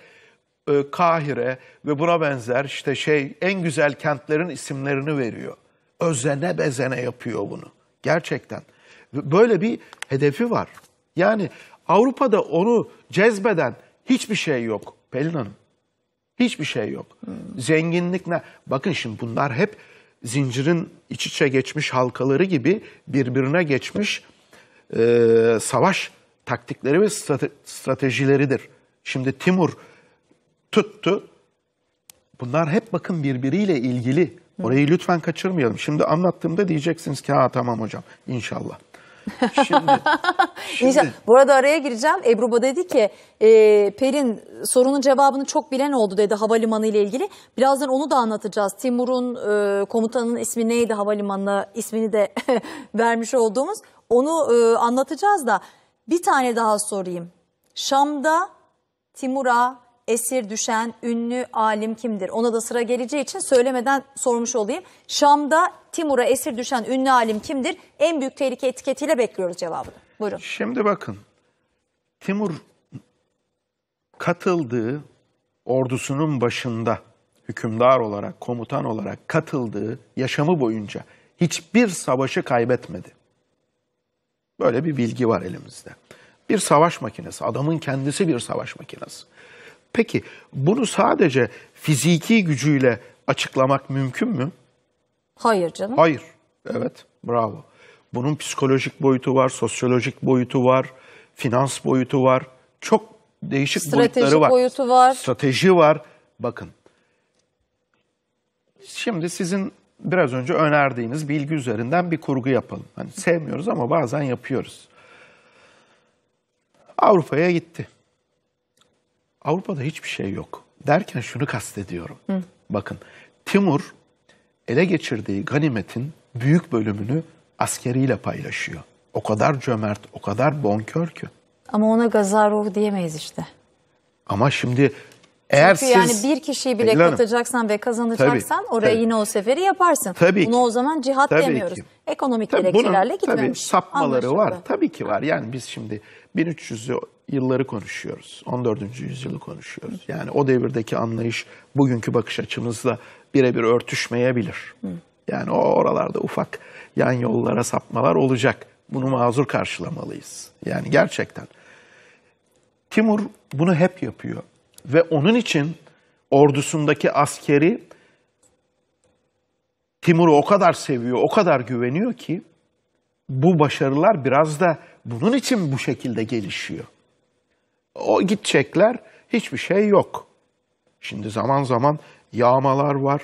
e, Kahire ve buna benzer işte şey en güzel kentlerin isimlerini veriyor. Özene bezene yapıyor bunu. Gerçekten. Böyle bir hedefi var. Yani Avrupa'da onu cezbeden hiçbir şey yok Pelin Hanım. Hiçbir şey yok. Hmm. Zenginlik ne? Bakın şimdi bunlar hep zincirin iç içe geçmiş halkaları gibi birbirine geçmiş e, savaş taktikleri ve stratejileridir. Şimdi Timur tuttu. Bunlar hep bakın birbiriyle ilgili. Orayı lütfen kaçırmayalım. Şimdi anlattığımda diyeceksiniz ki ha tamam hocam inşallah. Şimdi, şimdi... Bu arada araya gireceğim. Ebru Ba dedi ki e, Pelin sorunun cevabını çok bilen oldu dedi havalimanı ile ilgili. Birazdan onu da anlatacağız. Timur'un e, komutanın ismi neydi havalimanına ismini de vermiş olduğumuz. Onu e, anlatacağız da bir tane daha sorayım. Şam'da Timur'a esir düşen ünlü alim kimdir? Ona da sıra geleceği için söylemeden sormuş olayım. Şam'da Timur'a esir düşen ünlü alim kimdir? En büyük tehlike etiketiyle bekliyoruz cevabını. Buyurun. Şimdi bakın. Timur katıldığı ordusunun başında hükümdar olarak, komutan olarak katıldığı yaşamı boyunca hiçbir savaşı kaybetmedi. Böyle bir bilgi var elimizde. Bir savaş makinesi, adamın kendisi bir savaş makinesi. Peki bunu sadece fiziki gücüyle açıklamak mümkün mü? Hayır canım. Hayır. Evet, bravo. Bunun psikolojik boyutu var, sosyolojik boyutu var, finans boyutu var. Çok değişik Stratejik boyutları var. boyutu var. Strateji var. Bakın. Şimdi sizin biraz önce önerdiğiniz bilgi üzerinden bir kurgu yapalım. Hani sevmiyoruz ama bazen yapıyoruz. Avrupa'ya gitti. Avrupa'da hiçbir şey yok. Derken şunu kastediyorum. Hı. Bakın Timur ele geçirdiği ganimetin büyük bölümünü askeriyle paylaşıyor. O kadar cömert, o kadar bonkör ki. Ama ona gazarov diyemeyiz işte. Ama şimdi eğer Çünkü siz, yani bir kişiyi bile Hanım, katacaksan ve kazanacaksan tabii, oraya tabii. yine o seferi yaparsın. Tabii Bunu ki. o zaman cihat tabii demiyoruz. Ki. Ekonomik tabii gerekçelerle gitmemiş. Tabii sapmaları Anlaşıldı. var. Tabii ki var. Yani biz şimdi 1300'lü yılları konuşuyoruz. 14. yüzyılı konuşuyoruz. Yani o devirdeki anlayış bugünkü bakış açımızla birebir örtüşmeyebilir. Hı. Yani o oralarda ufak yan yollara sapmalar olacak. Bunu mazur karşılamalıyız. Yani gerçekten. Timur bunu hep yapıyor. Ve onun için ordusundaki askeri Timur'u o kadar seviyor, o kadar güveniyor ki bu başarılar biraz da bunun için bu şekilde gelişiyor. O gidecekler hiçbir şey yok. Şimdi zaman zaman yağmalar var,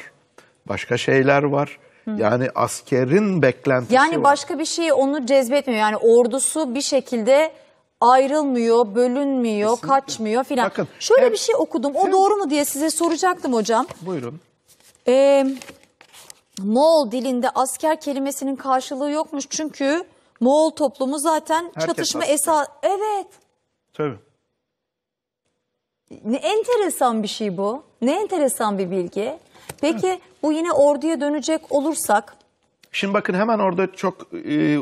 başka şeyler var. Hı. Yani askerin beklentisi Yani var. başka bir şey onu cezbetmiyor. Yani ordusu bir şekilde ayrılmıyor, bölünmüyor, Kesinlikle. kaçmıyor filan. Bakın, Şöyle ev, bir şey okudum. O doğru mu diye size soracaktım hocam. Buyurun. Ee, Moğol dilinde asker kelimesinin karşılığı yokmuş çünkü Moğol toplumu zaten Herkes çatışma esas... Evet. Tabii. Ne enteresan bir şey bu. Ne enteresan bir bilgi. Peki Hı. bu yine orduya dönecek olursak... Şimdi bakın hemen orada çok... E,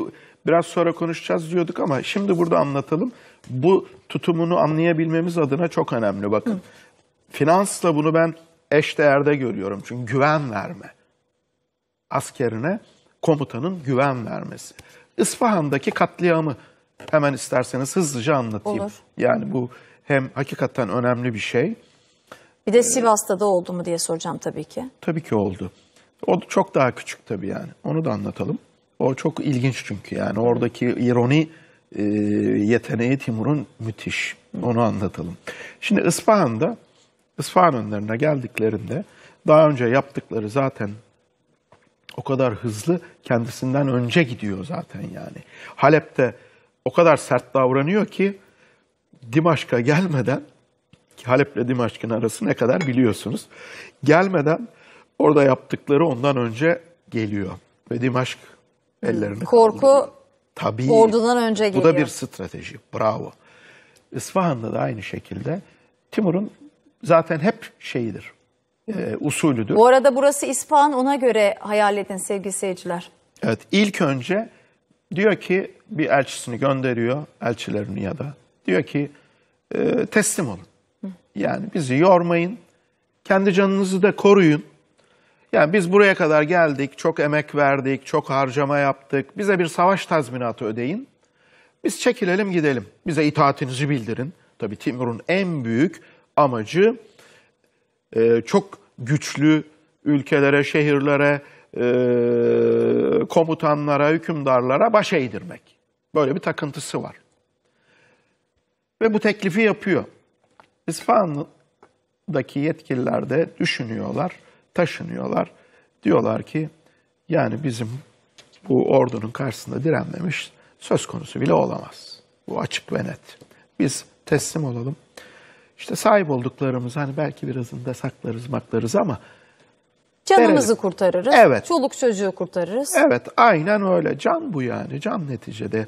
biraz sonra konuşacağız diyorduk ama şimdi burada anlatalım. Bu tutumunu anlayabilmemiz adına çok önemli bakın. Hı. Finansla bunu ben eşdeğerde görüyorum. Çünkü güven verme. Askerine komutanın güven vermesi. İsfahan'daki katliamı hemen isterseniz hızlıca anlatayım. Olur. Yani bu hem hakikaten önemli bir şey. Bir de Sivas'ta da oldu mu diye soracağım tabii ki. Tabii ki oldu. O çok daha küçük tabii yani. Onu da anlatalım. O çok ilginç çünkü yani oradaki ironi e, yeteneği Timur'un müthiş. Onu anlatalım. Şimdi Isfahan'da, Isfahan önlerine geldiklerinde daha önce yaptıkları zaten o kadar hızlı kendisinden önce gidiyor zaten yani. Halep'te o kadar sert davranıyor ki Dimaşk'a gelmeden ki Halep ile Dimaşk'ın arası ne kadar biliyorsunuz. Gelmeden orada yaptıkları ondan önce geliyor. Ve Dimaşk ellerini Korku Tabii. Ordudan önce geliyor. Bu da bir strateji. Bravo. İsfahan'da da aynı şekilde Timur'un zaten hep şeyidir, e, usulüdür. Bu arada burası İspan, ona göre hayal edin sevgili seyirciler. Evet ilk önce diyor ki bir elçisini gönderiyor, elçilerini ya da diyor ki e, teslim olun. Yani bizi yormayın, kendi canınızı da koruyun. Yani biz buraya kadar geldik, çok emek verdik, çok harcama yaptık. Bize bir savaş tazminatı ödeyin. Biz çekilelim gidelim. Bize itaatinizi bildirin. Tabii Timur'un en büyük amacı e, çok güçlü ülkelere, şehirlere, e, komutanlara, hükümdarlara baş eğdirmek. Böyle bir takıntısı var. Ve bu teklifi yapıyor. İsfahan'daki yetkililer de düşünüyorlar taşınıyorlar. Diyorlar ki yani bizim bu ordunun karşısında direnmemiş söz konusu bile olamaz. Bu açık ve net. Biz teslim olalım. İşte sahip olduklarımız hani belki birazında saklarız maklarız ama Canımızı verelim. kurtarırız. Evet. Çoluk çocuğu kurtarırız. Evet aynen öyle. Can bu yani. Can neticede.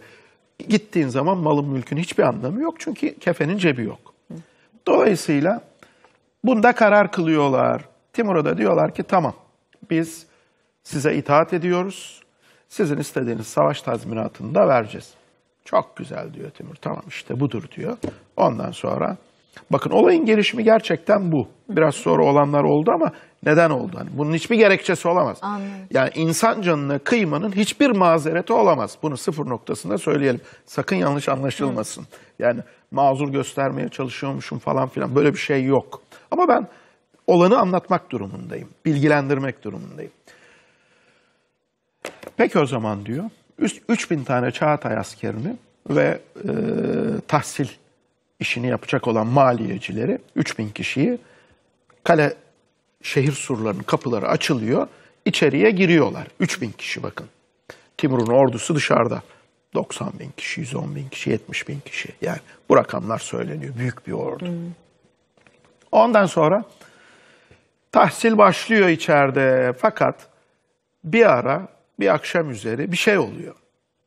Gittiğin zaman malın mülkün hiçbir anlamı yok. Çünkü kefenin cebi yok. Dolayısıyla bunda karar kılıyorlar. Timur'a da diyorlar ki tamam biz size itaat ediyoruz. Sizin istediğiniz savaş tazminatını da vereceğiz. Çok güzel diyor Timur. Tamam işte budur diyor. Ondan sonra bakın olayın gelişimi gerçekten bu. Biraz sonra olanlar oldu ama neden oldu? Hani bunun hiçbir gerekçesi olamaz. Anladım. Yani insan canına kıymanın hiçbir mazereti olamaz. Bunu sıfır noktasında söyleyelim. Sakın yanlış anlaşılmasın. Yani mazur göstermeye çalışıyormuşum falan filan böyle bir şey yok. Ama ben olanı anlatmak durumundayım, bilgilendirmek durumundayım. Peki o zaman diyor, 3000 tane Çağatay askerini ve e, tahsil işini yapacak olan maliyecileri, 3000 kişiyi kale şehir surlarının kapıları açılıyor, içeriye giriyorlar. 3000 kişi bakın. Timur'un ordusu dışarıda. 90 bin kişi, 110 bin kişi, 70 bin kişi. Yani bu rakamlar söyleniyor. Büyük bir ordu. Hmm. Ondan sonra Tahsil başlıyor içeride fakat bir ara bir akşam üzeri bir şey oluyor.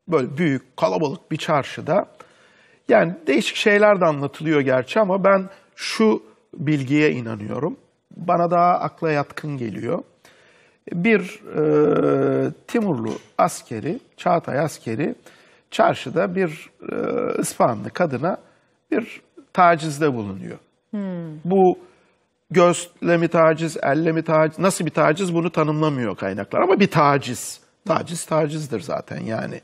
Böyle büyük kalabalık bir çarşıda. Yani değişik şeyler de anlatılıyor gerçi ama ben şu bilgiye inanıyorum. Bana daha akla yatkın geliyor. Bir e, Timurlu askeri, Çağatay askeri çarşıda bir e, Isfahanlı kadına bir tacizde bulunuyor. Hmm. Bu gözle mi taciz, elle mi taciz, nasıl bir taciz bunu tanımlamıyor kaynaklar. Ama bir taciz. Taciz tacizdir zaten yani.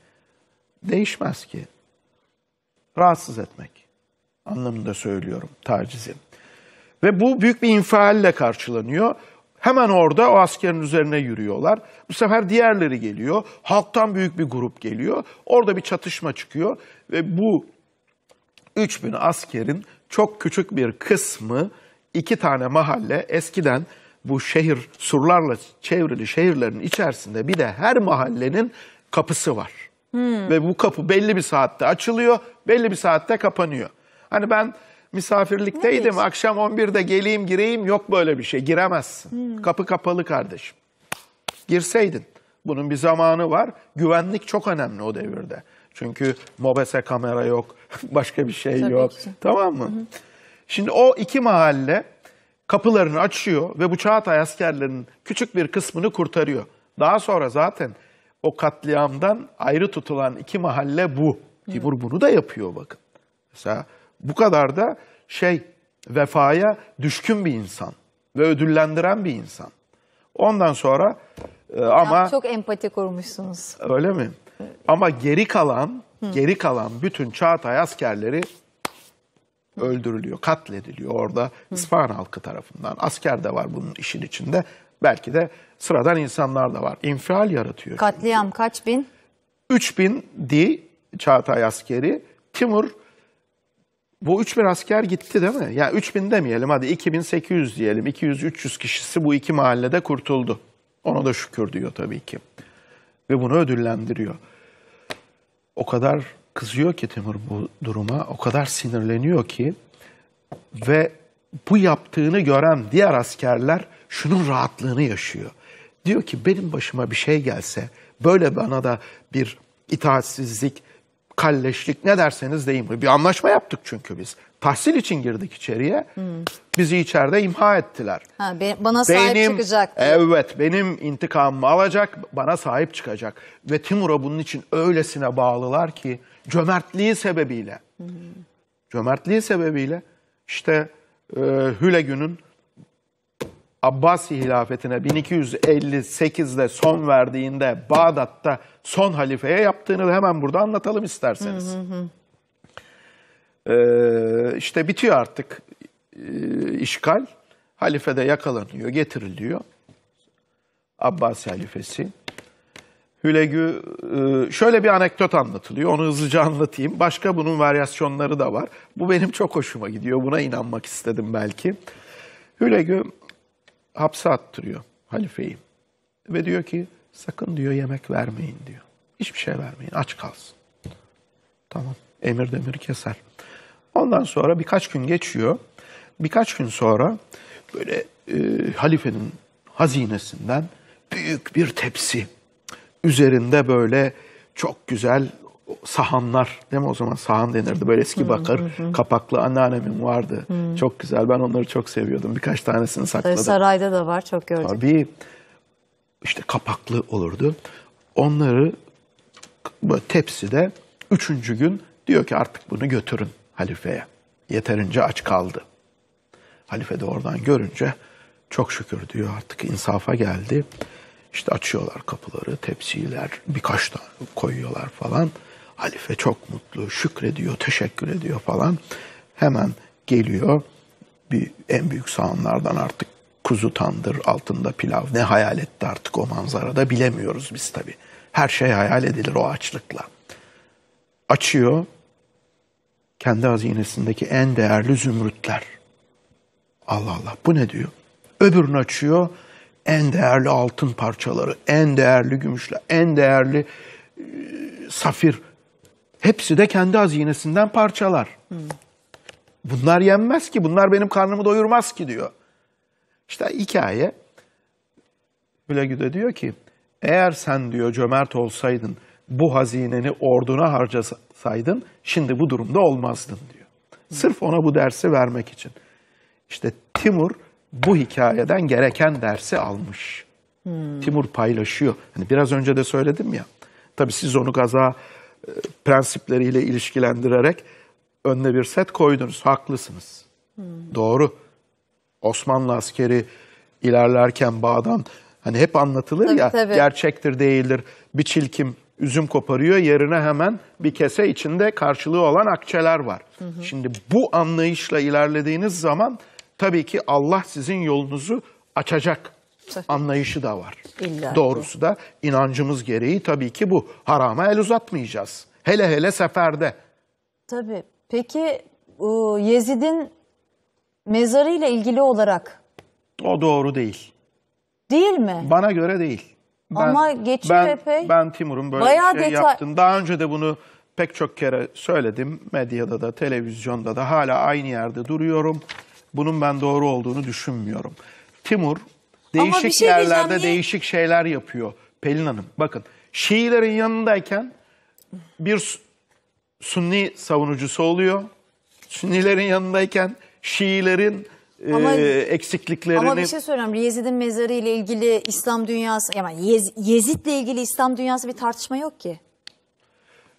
Değişmez ki. Rahatsız etmek anlamında söylüyorum tacizin. Ve bu büyük bir infialle karşılanıyor. Hemen orada o askerin üzerine yürüyorlar. Bu sefer diğerleri geliyor. Halktan büyük bir grup geliyor. Orada bir çatışma çıkıyor. Ve bu 3000 askerin çok küçük bir kısmı iki tane mahalle eskiden bu şehir surlarla çevrili şehirlerin içerisinde bir de her mahallenin kapısı var. Hmm. Ve bu kapı belli bir saatte açılıyor, belli bir saatte kapanıyor. Hani ben misafirlikteydim, ne akşam 11'de geleyim gireyim yok böyle bir şey, giremezsin. Hmm. Kapı kapalı kardeşim. Girseydin. Bunun bir zamanı var. Güvenlik çok önemli o devirde. Çünkü mobese kamera yok, başka bir şey Tabii yok. Ki. Tamam mı? Hı hı. Şimdi o iki mahalle kapılarını açıyor ve bu Çağatay askerlerinin küçük bir kısmını kurtarıyor. Daha sonra zaten o katliamdan ayrı tutulan iki mahalle bu. Timur bunu da yapıyor bakın. Mesela bu kadar da şey vefaya düşkün bir insan ve ödüllendiren bir insan. Ondan sonra e, ama çok empati kurmuşsunuz. Öyle mi? Ama geri kalan, geri kalan bütün Çağatay askerleri öldürülüyor, katlediliyor orada İspan halkı tarafından. Asker de var bunun işin içinde. Belki de sıradan insanlar da var. İnfial yaratıyor. Katliam çünkü. kaç bin? 3000 di Çağatay askeri. Timur bu 3 bin asker gitti değil mi? Ya Yani bin demeyelim hadi 2800 diyelim. 200-300 kişisi bu iki mahallede kurtuldu. Ona da şükür diyor tabii ki. Ve bunu ödüllendiriyor. O kadar kızıyor ki Timur bu duruma. O kadar sinirleniyor ki ve bu yaptığını gören diğer askerler şunun rahatlığını yaşıyor. Diyor ki benim başıma bir şey gelse böyle bana da bir itaatsizlik, kalleşlik ne derseniz deyin. Bir anlaşma yaptık çünkü biz. Tahsil için girdik içeriye. Hmm. Bizi içeride imha ettiler. Ha, be, bana benim, sahip çıkacak. Evet benim intikamımı alacak bana sahip çıkacak. Ve Timur'a bunun için öylesine bağlılar ki cömertliği sebebiyle. Cömertliği sebebiyle işte e, Hülegü'nün Abbasi hilafetine 1258'de son verdiğinde Bağdat'ta son halifeye yaptığını da hemen burada anlatalım isterseniz. Hı Ee, işte bitiyor artık e, işgal. Halife de yakalanıyor, getiriliyor. Abbasi halifesi. Hülegü e, şöyle bir anekdot anlatılıyor. Onu hızlıca anlatayım. Başka bunun varyasyonları da var. Bu benim çok hoşuma gidiyor. Buna inanmak istedim belki. Hülegü hapse attırıyor halifeyi. Ve diyor ki sakın diyor yemek vermeyin diyor. Hiçbir şey vermeyin aç kalsın. Tamam emir demir keser. Ondan sonra birkaç gün geçiyor. Birkaç gün sonra böyle e, halifenin hazinesinden büyük bir tepsi üzerinde böyle çok güzel sahanlar değil mi o zaman sahan denirdi böyle eski bakır hı hı. kapaklı anneannemin vardı. Hı. Çok güzel ben onları çok seviyordum birkaç tanesini sakladım. Tabii sarayda da var çok gördük. Tabii işte kapaklı olurdu. Onları tepside üçüncü gün diyor ki artık bunu götürün halifeye. Yeterince aç kaldı. Halife de oradan görünce çok şükür diyor artık insafa geldi. İşte açıyorlar kapıları, tepsiler birkaç tane koyuyorlar falan. Halife çok mutlu, şükrediyor, teşekkür ediyor falan. Hemen geliyor bir en büyük sahanlardan artık kuzu tandır altında pilav. Ne hayal etti artık o manzarada bilemiyoruz biz tabii. Her şey hayal edilir o açlıkla. Açıyor kendi hazinesindeki en değerli zümrütler. Allah Allah bu ne diyor? Öbürünü açıyor en değerli altın parçaları, en değerli gümüşler, en değerli e, safir hepsi de kendi hazinesinden parçalar. Bunlar yenmez ki, bunlar benim karnımı doyurmaz ki diyor. İşte hikaye de diyor ki eğer sen diyor cömert olsaydın bu hazineni orduna harcasaydın şimdi bu durumda olmazdın diyor. Sırf ona bu dersi vermek için. İşte Timur bu hikayeden gereken dersi almış. Hmm. Timur paylaşıyor. Hani biraz önce de söyledim ya. Tabii siz onu gaza e, prensipleriyle ilişkilendirerek önüne bir set koydunuz. Haklısınız. Hmm. Doğru. Osmanlı askeri ilerlerken bağdan hani hep anlatılır tabii, ya tabii. gerçektir değildir. Bir çilkim üzüm koparıyor yerine hemen bir kese içinde karşılığı olan akçeler var. Hı Şimdi bu anlayışla ilerlediğiniz zaman tabii ki Allah sizin yolunuzu açacak anlayışı da var. İlla Doğrusu ki. da inancımız gereği tabii ki bu. Harama el uzatmayacağız. Hele hele seferde. Tabii. Peki e, Yezid'in ile ilgili olarak? O doğru değil. Değil mi? Bana göre değil. Ben, Ama geçiyor ben, epey. Ben Timur'un böyle bir şey detay... yaptım. Daha önce de bunu pek çok kere söyledim. Medyada da, televizyonda da hala aynı yerde duruyorum. Bunun ben doğru olduğunu düşünmüyorum. Timur değişik şey yerlerde değişik şeyler yapıyor. Pelin Hanım bakın Şiilerin yanındayken bir Sunni savunucusu oluyor. Sünnilerin yanındayken Şiilerin e, ama, e, eksikliklerini... Ama bir şey söyleyeyim. Yezid'in mezarı ile ilgili İslam dünyası... Yani Yez, ile ilgili İslam dünyası bir tartışma yok ki.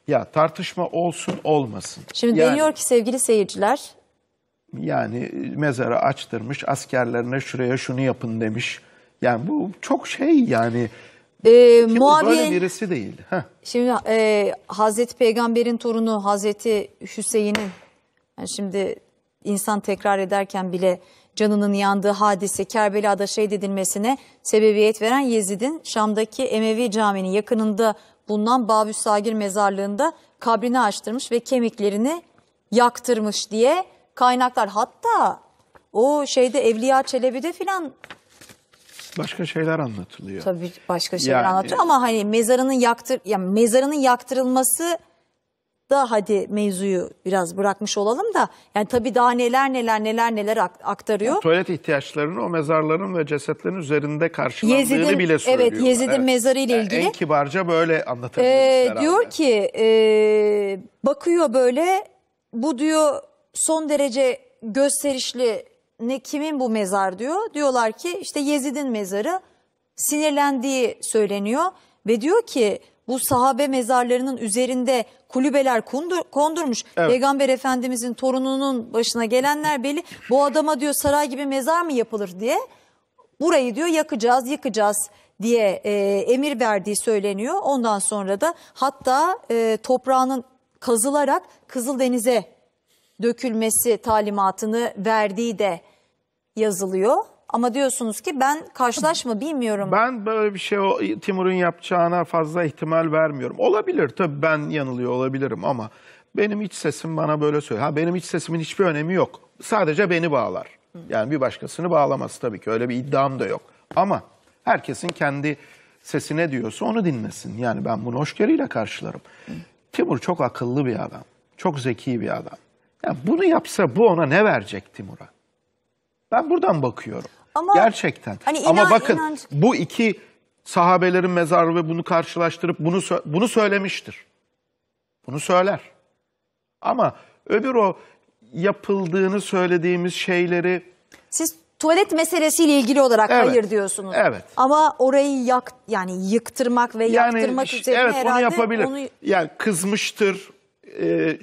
Ya tartışma olsun olmasın. Şimdi yani... deniyor ki sevgili seyirciler yani e, mezarı açtırmış, askerlerine şuraya şunu yapın demiş. Yani bu çok şey yani. Ee, Muaviye, böyle birisi değil. Heh. Şimdi e, Hazreti Peygamber'in torunu Hazreti Hüseyin'in yani şimdi insan tekrar ederken bile canının yandığı hadise Kerbela'da şehit edilmesine sebebiyet veren Yezid'in Şam'daki Emevi Camii'nin yakınında bulunan Babüs Sagir mezarlığında kabrini açtırmış ve kemiklerini yaktırmış diye kaynaklar. Hatta o şeyde Evliya Çelebi'de filan başka şeyler anlatılıyor. Tabii başka şeyler yani, anlatıyor ama hani mezarının yaktır yani mezarının yaktırılması da hadi mevzuyu biraz bırakmış olalım da yani tabii daha neler neler neler neler aktarıyor. Yani tuvalet ihtiyaçlarını o mezarların ve cesetlerin üzerinde karşılandığını Yezid'in, bile söylüyor. Evet Yezid'in evet. mezarı ile yani ilgili. En kibarca böyle anlatabiliriz ee, herhalde. Diyor ki e, bakıyor böyle bu diyor son derece gösterişli ne kimin bu mezar diyor. Diyorlar ki işte Yezid'in mezarı sinirlendiği söyleniyor ve diyor ki bu sahabe mezarlarının üzerinde kulübeler kondur, kondurmuş. Evet. Peygamber Efendimizin torununun başına gelenler belli. Bu adama diyor saray gibi mezar mı yapılır diye. Burayı diyor yakacağız, yıkacağız diye e, emir verdiği söyleniyor. Ondan sonra da hatta e, toprağının kazılarak Kızıldeniz'e dökülmesi talimatını verdiği de yazılıyor. Ama diyorsunuz ki ben karşılaşma bilmiyorum. Ben böyle bir şey Timur'un yapacağına fazla ihtimal vermiyorum. Olabilir tabii ben yanılıyor olabilirim ama benim iç sesim bana böyle söylüyor. Ha benim iç sesimin hiçbir önemi yok. Sadece beni bağlar. Yani bir başkasını bağlaması tabii ki. Öyle bir iddiam da yok. Ama herkesin kendi sesine diyorsa onu dinlesin. Yani ben bunu hoşgörüyle karşılarım. Timur çok akıllı bir adam. Çok zeki bir adam. Ya bunu yapsa bu ona ne verecek Timur'a? Ben buradan bakıyorum. Ama, Gerçekten. Hani inan, Ama bakın inanç... bu iki sahabelerin mezarı ve bunu karşılaştırıp bunu bunu söylemiştir. Bunu söyler. Ama öbür o yapıldığını söylediğimiz şeyleri... Siz tuvalet meselesiyle ilgili olarak evet, hayır diyorsunuz. Evet. Ama orayı yak yani yıktırmak ve yani, yaktırmak üzerine evet, herhalde... Evet onu yapabilir. Onu... Yani kızmıştır, e,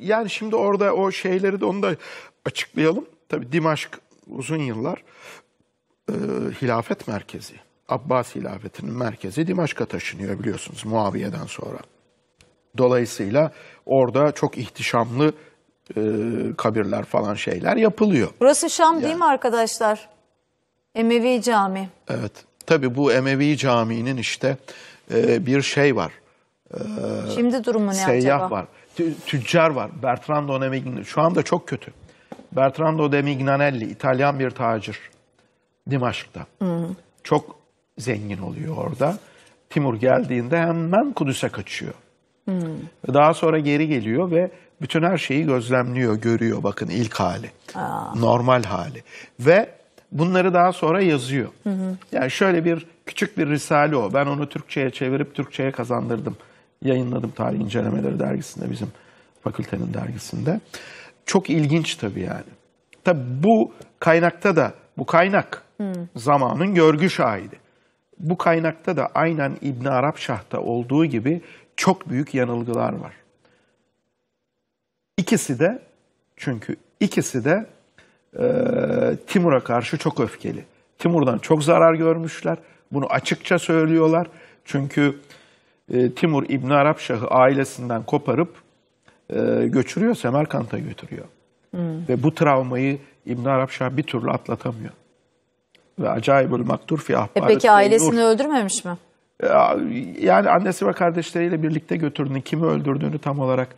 yani şimdi orada o şeyleri de onu da açıklayalım. Tabii Dimaşk uzun yıllar e, hilafet merkezi. Abbas hilafetinin merkezi Dimaşk'a taşınıyor biliyorsunuz Muaviye'den sonra. Dolayısıyla orada çok ihtişamlı e, kabirler falan şeyler yapılıyor. Burası Şam yani. değil mi arkadaşlar? Emevi Cami. Evet. Tabii bu Emevi Camii'nin işte e, bir şey var. E, Şimdi durumu ne seyyah acaba? Seyyah var tüccar var. Bertrando Demignanelli. Şu anda çok kötü. Bertrando Mignanelli, İtalyan bir tacir. Dimaşk'ta. Hı Çok zengin oluyor orada. Timur geldiğinde hemen Kudüs'e kaçıyor. Hmm. Daha sonra geri geliyor ve bütün her şeyi gözlemliyor, görüyor. Bakın ilk hali, Aa. normal hali. Ve bunları daha sonra yazıyor. Hı hı. Yani şöyle bir küçük bir risale o. Ben onu Türkçe'ye çevirip Türkçe'ye kazandırdım yayınladım Tarih incelemeleri dergisinde bizim fakültenin dergisinde. Çok ilginç tabii yani. Tabii bu kaynakta da bu kaynak hmm. zamanın görgü şahidi. Bu kaynakta da aynen İbn Arap Şah'ta olduğu gibi çok büyük yanılgılar var. İkisi de çünkü ikisi de e, Timur'a karşı çok öfkeli. Timur'dan çok zarar görmüşler. Bunu açıkça söylüyorlar. Çünkü e, Timur İbn Arap ailesinden koparıp e, göçürüyor, Semerkant'a götürüyor. Hmm. Ve bu travmayı İbn Arap bir türlü atlatamıyor. Ve acayibül maktur fi ahbaret. E peki ailesini nur. öldürmemiş mi? E, yani annesi ve kardeşleriyle birlikte götürdüğünü, kimi öldürdüğünü tam olarak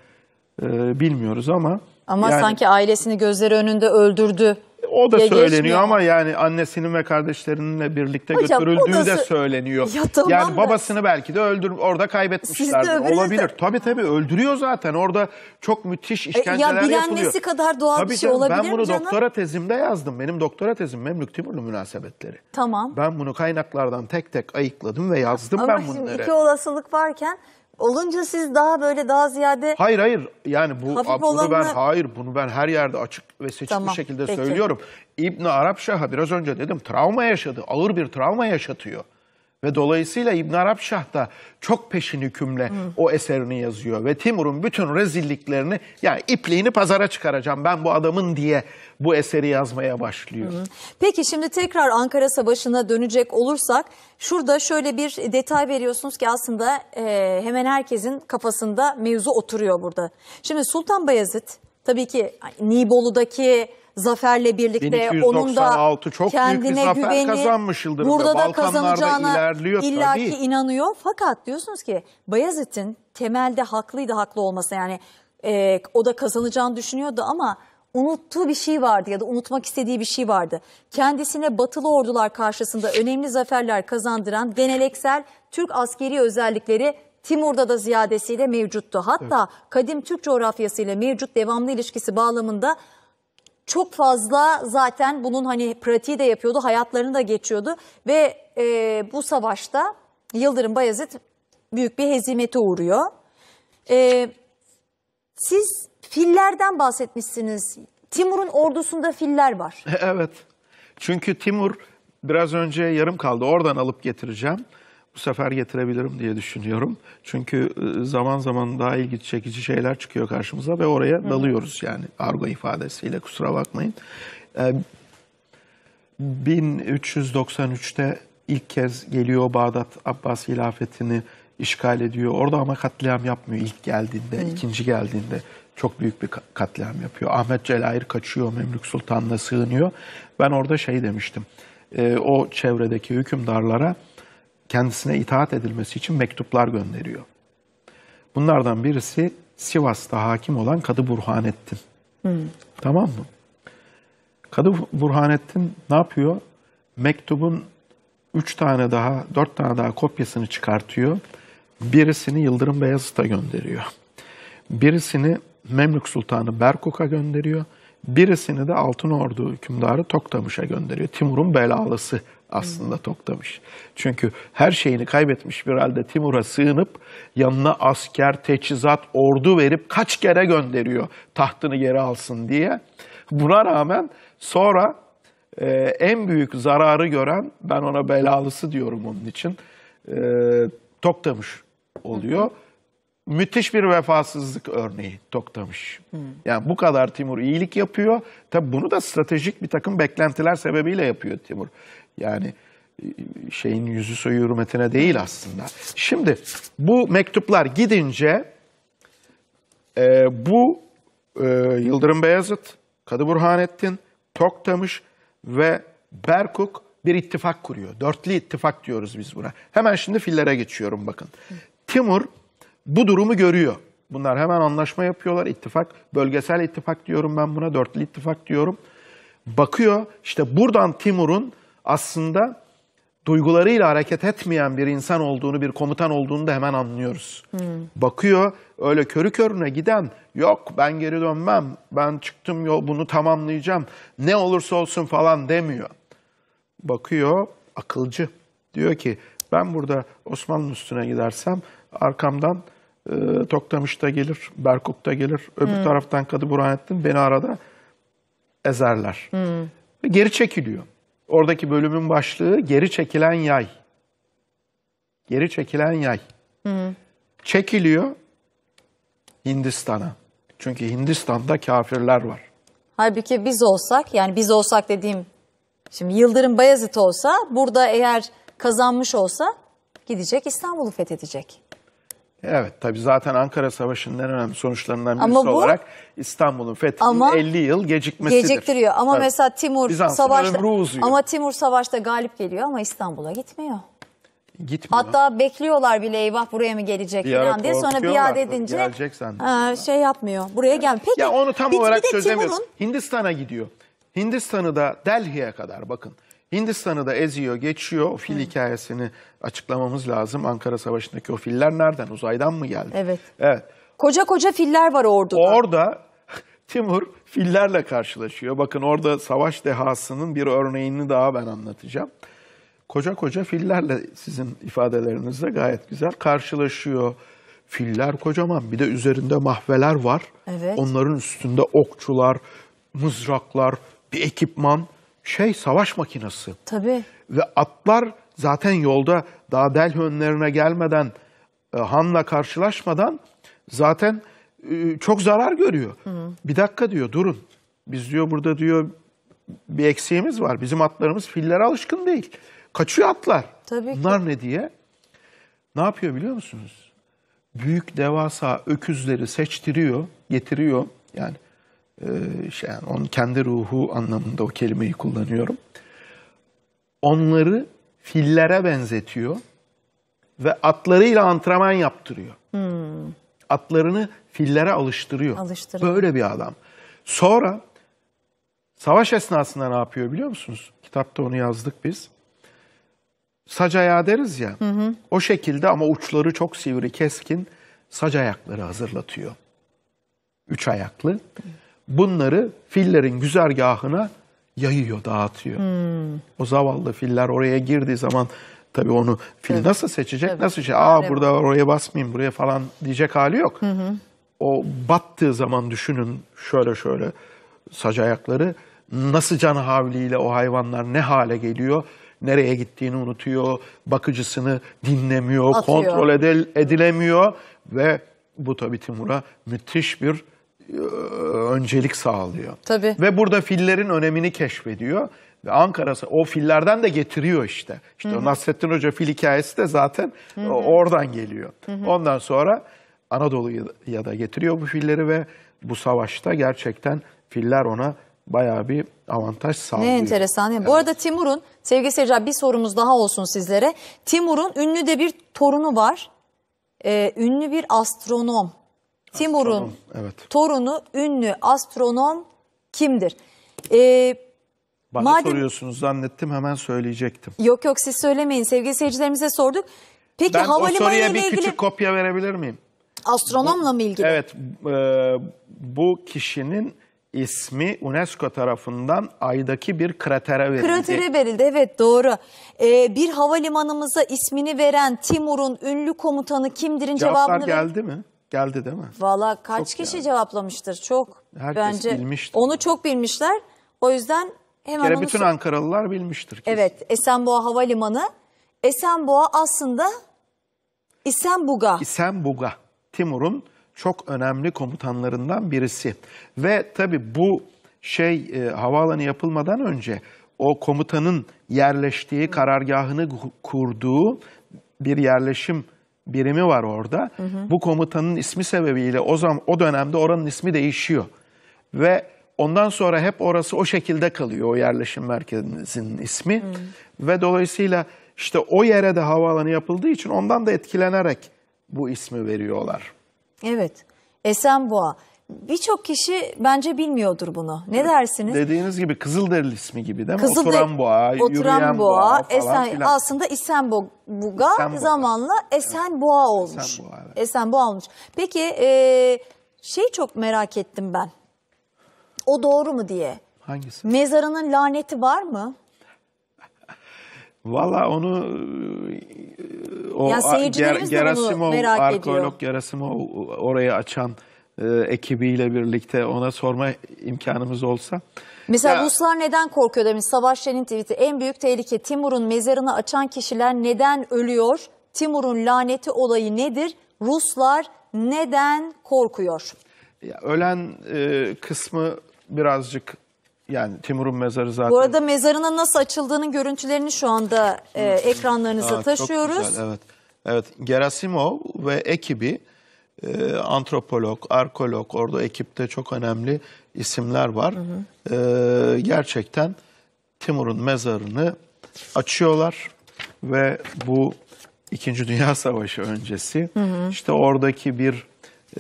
e, bilmiyoruz ama... Ama yani, sanki ailesini gözleri önünde öldürdü o da diye söyleniyor geçmiyor. ama yani annesinin ve kardeşlerininle birlikte Hocam, götürüldüğü da de söyleniyor. Ya tamam yani da- babasını belki de öldür orada kaybetmişler de de- Olabilir. Tabii tabii öldürüyor zaten. Orada çok müthiş E, işkenceler ya yapılıyor. bilenmesi kadar doğal Tabii bir şey canım, olabilir ben bunu doktora tezimde yazdım. Benim doktora tezim Memlük Timurlu münasebetleri. Tamam. Ben bunu kaynaklardan tek tek ayıkladım ve yazdım Ama ben şimdi iki olasılık varken olunca siz daha böyle daha ziyade Hayır hayır yani bu Hafif bunu olanla- ben hayır bunu ben her yerde açık ve seçik Tamam, bir şekilde peki. söylüyorum. İbn Arap Şah'a biraz önce dedim travma yaşadı. Ağır bir travma yaşatıyor. Ve dolayısıyla İbn Arap da çok peşin hükümle Hı. o eserini yazıyor. Ve Timur'un bütün rezilliklerini yani ipliğini pazara çıkaracağım ben bu adamın diye bu eseri yazmaya başlıyor. Hı. Peki şimdi tekrar Ankara Savaşı'na dönecek olursak şurada şöyle bir detay veriyorsunuz ki aslında e, hemen herkesin kafasında mevzu oturuyor burada. Şimdi Sultan Bayezid tabii ki Nibolu'daki zaferle birlikte onun da çok kendine büyük zafer güveni kazanmış burada da kazanacağına ilerliyor illaki inanıyor. Fakat diyorsunuz ki Bayezid'in temelde haklıydı haklı olması yani e, o da kazanacağını düşünüyordu ama unuttuğu bir şey vardı ya da unutmak istediği bir şey vardı. Kendisine batılı ordular karşısında önemli zaferler kazandıran geneleksel Türk askeri özellikleri Timur'da da ziyadesiyle mevcuttu. Hatta evet. kadim Türk coğrafyasıyla mevcut devamlı ilişkisi bağlamında çok fazla zaten bunun hani pratiği de yapıyordu, hayatlarını da geçiyordu. Ve e, bu savaşta Yıldırım Bayezid büyük bir hezimete uğruyor. E, siz fillerden bahsetmişsiniz. Timur'un ordusunda filler var. Evet. Çünkü Timur biraz önce yarım kaldı. Oradan alıp getireceğim bu sefer getirebilirim diye düşünüyorum. Çünkü e, zaman zaman daha ilgi çekici şeyler çıkıyor karşımıza ve oraya dalıyoruz yani argo ifadesiyle kusura bakmayın. 1393'te e, ilk kez geliyor Bağdat Abbas hilafetini işgal ediyor. Orada ama katliam yapmıyor ilk geldiğinde, Hı. ikinci geldiğinde çok büyük bir katliam yapıyor. Ahmet Celahir kaçıyor, Memlük Sultan'la sığınıyor. Ben orada şey demiştim, e, o çevredeki hükümdarlara kendisine itaat edilmesi için mektuplar gönderiyor. Bunlardan birisi Sivas'ta hakim olan Kadı Burhanettin. Hmm. Tamam mı? Kadı Burhanettin ne yapıyor? Mektubun üç tane daha, dört tane daha kopyasını çıkartıyor. Birisini Yıldırım Beyazıt'a gönderiyor. Birisini Memlük Sultanı Berkuk'a gönderiyor. Birisini de Altın Ordu hükümdarı Toktamış'a gönderiyor. Timur'un belalısı aslında hmm. Toktamış Çünkü her şeyini kaybetmiş bir halde Timur'a sığınıp yanına asker, teçhizat, ordu verip kaç kere gönderiyor tahtını geri alsın diye. Buna rağmen sonra e, en büyük zararı gören, ben ona belalısı diyorum onun için, e, Toktamış oluyor. Müthiş bir vefasızlık örneği Toktamış. Hı. Yani bu kadar Timur iyilik yapıyor. Tabi bunu da stratejik bir takım beklentiler sebebiyle yapıyor Timur. Yani e, şeyin yüzü suyu hürmetine değil aslında. Şimdi bu mektuplar gidince e, bu e, Yıldırım Beyazıt, Kadı Burhanettin, Toktamış ve Berkuk bir ittifak kuruyor. Dörtlü ittifak diyoruz biz buna. Hemen şimdi fillere geçiyorum bakın. Timur bu durumu görüyor. Bunlar hemen anlaşma yapıyorlar. İttifak, bölgesel ittifak diyorum ben buna. Dörtlü ittifak diyorum. Bakıyor işte buradan Timur'un aslında duygularıyla hareket etmeyen bir insan olduğunu, bir komutan olduğunu da hemen anlıyoruz. Hmm. Bakıyor, öyle körü körüne giden, yok ben geri dönmem, ben çıktım yol, bunu tamamlayacağım, ne olursa olsun falan demiyor. Bakıyor, akılcı. Diyor ki, ben burada Osmanlı üstüne gidersem arkamdan e, Toktamış da gelir, Berkok da gelir, öbür hmm. taraftan Kadı Burhanettin beni arada ezerler. Hmm. geri çekiliyor. Oradaki bölümün başlığı geri çekilen yay. Geri çekilen yay. Hı Çekiliyor Hindistan'a. Çünkü Hindistan'da kafirler var. Halbuki biz olsak yani biz olsak dediğim şimdi Yıldırım Bayezid olsa burada eğer kazanmış olsa gidecek İstanbul'u fethedecek. Evet tabii zaten Ankara Savaşı'nın en önemli sonuçlarından birisi bu- olarak İstanbul'un fethinin 50 yıl gecikmesidir. Geciktiriyor ama Tabii. mesela Timur Bizans'ın savaşta ama Timur savaşta galip geliyor ama İstanbul'a gitmiyor. Gitmiyor. Hatta bekliyorlar bile eyvah buraya mı gelecek Bir falan diye sonra bir biat edince gelecek şey yapmıyor. Buraya gel. Peki Ya onu tam bir- olarak de çözemiyoruz. Timur'un- Hindistan'a gidiyor. Hindistan'ı da Delhi'ye kadar bakın. Hindistan'ı da eziyor, geçiyor. O fil Hı. hikayesini açıklamamız lazım. Ankara Savaşı'ndaki o filler nereden? Uzaydan mı geldi? Evet. Evet. Koca koca filler var orduda. Orada Timur fillerle karşılaşıyor. Bakın orada savaş dehasının bir örneğini daha ben anlatacağım. Koca koca fillerle sizin ifadelerinizle gayet güzel karşılaşıyor. Filler kocaman bir de üzerinde mahveler var. Evet. Onların üstünde okçular, mızraklar, bir ekipman şey savaş makinesi. Tabii. Ve atlar zaten yolda daha Delhi önlerine gelmeden, e, Han'la karşılaşmadan zaten e, çok zarar görüyor. Hı Bir dakika diyor durun. Biz diyor burada diyor bir eksiğimiz var. Bizim atlarımız fillere alışkın değil. Kaçıyor atlar. Tabii ki. Bunlar ne diye? Ne yapıyor biliyor musunuz? Büyük devasa öküzleri seçtiriyor, getiriyor. Yani ee, şey, yani onun kendi ruhu anlamında o kelimeyi kullanıyorum. Onları fillere benzetiyor ve atlarıyla antrenman yaptırıyor. Hmm. Atlarını fillere alıştırıyor. alıştırıyor. Böyle bir adam. Sonra savaş esnasında ne yapıyor biliyor musunuz? Kitapta onu yazdık biz. Sac ayağı deriz ya. Hı hı. O şekilde ama uçları çok sivri, keskin sac ayakları hazırlatıyor. Üç ayaklı. Hı bunları fillerin güzergahına yayıyor, dağıtıyor. Hmm. O zavallı filler oraya girdiği zaman tabii onu fil evet. nasıl seçecek? Evet. Nasıl şey? Aa burada oraya basmayayım, buraya falan diyecek hali yok. Hı hı. O battığı zaman düşünün şöyle şöyle sac ayakları nasıl can havliyle o hayvanlar ne hale geliyor? Nereye gittiğini unutuyor, bakıcısını dinlemiyor, Atıyor. kontrol edil, edilemiyor ve bu tabii Timur'a müthiş bir e, öncelik sağlıyor. Tabii. Ve burada fillerin önemini keşfediyor. Ve Ankara o fillerden de getiriyor işte. İşte hı hı. Nasrettin Hoca fil hikayesi de zaten hı hı. oradan geliyor. Hı hı. Ondan sonra Anadolu'ya da getiriyor bu filleri ve bu savaşta gerçekten filler ona bayağı bir avantaj sağlıyor. Ne enteresan. Evet. Bu arada Timur'un, sevgili seyirciler bir sorumuz daha olsun sizlere. Timur'un ünlü de bir torunu var. Ee, ünlü bir astronom. Timur'un evet. torunu ünlü astronom kimdir? Ee, Bana madem... soruyorsunuz zannettim hemen söyleyecektim. Yok yok siz söylemeyin sevgili seyircilerimize sorduk. Peki ben o soruya bir küçük kopya verebilir miyim? Astronomla mı ilgili? Evet e, bu kişinin ismi UNESCO tarafından aydaki bir kratere verildi. Kratere verildi evet doğru. Ee, bir havalimanımıza ismini veren Timur'un ünlü komutanı kimdir'in cevabını... Cevaplar geldi mi? Geldi değil mi? Valla kaç Çok kişi yani. cevaplamıştır? Çok. Herkes Bence bilmiştir. Onu çok bilmişler. O yüzden hemen Bir kere bütün Ankaralılar bilmiştir. Kesin. Evet Esenboğa Havalimanı. Esenboğa aslında İsenbuga. İsenbuga. Timur'un çok önemli komutanlarından birisi. Ve tabii bu şey e, havaalanı yapılmadan önce o komutanın yerleştiği, karargahını kurduğu bir yerleşim birimi var orada. Hı hı. Bu komutanın ismi sebebiyle o zaman o dönemde oranın ismi değişiyor. Ve ondan sonra hep orası o şekilde kalıyor o yerleşim merkezinin ismi. Hı. Ve dolayısıyla işte o yere de havaalanı yapıldığı için ondan da etkilenerek bu ismi veriyorlar. Evet. Esenboğa. Birçok kişi bence bilmiyordur bunu. Ne dersiniz? Dediğiniz gibi Kızılderil ismi gibi değil mi? Kızılder- oturan boğa, yürüyen boğa, boğa falan Esen, filan. aslında İsenboğa, İsenboğa. zamanla Esenboğa olmuş. Esenboğa, evet. olmuş. Peki e, şey çok merak ettim ben. O doğru mu diye. Hangisi? Mezarının laneti var mı? Valla onu e, o Yani a- Gerasimov, merak ediyor. arkeolog Gerasimov orayı açan e, ekibiyle birlikte ona sorma imkanımız olsa. Mesela ya, Ruslar neden korkuyor demiş Savaş Şen'in tweet'i. En büyük tehlike Timur'un mezarını açan kişiler neden ölüyor? Timur'un laneti olayı nedir? Ruslar neden korkuyor? Ya, ölen e, kısmı birazcık yani Timur'un mezarı zaten. Bu arada mezarının nasıl açıldığının görüntülerini şu anda e, ekranlarınıza Aa, taşıyoruz. Çok güzel, evet. Evet, Gerasimov ve ekibi e, antropolog, arkeolog, orada ekipte çok önemli isimler var. Hı hı. E, gerçekten Timur'un mezarını açıyorlar ve bu İkinci Dünya Savaşı öncesi hı hı. işte oradaki bir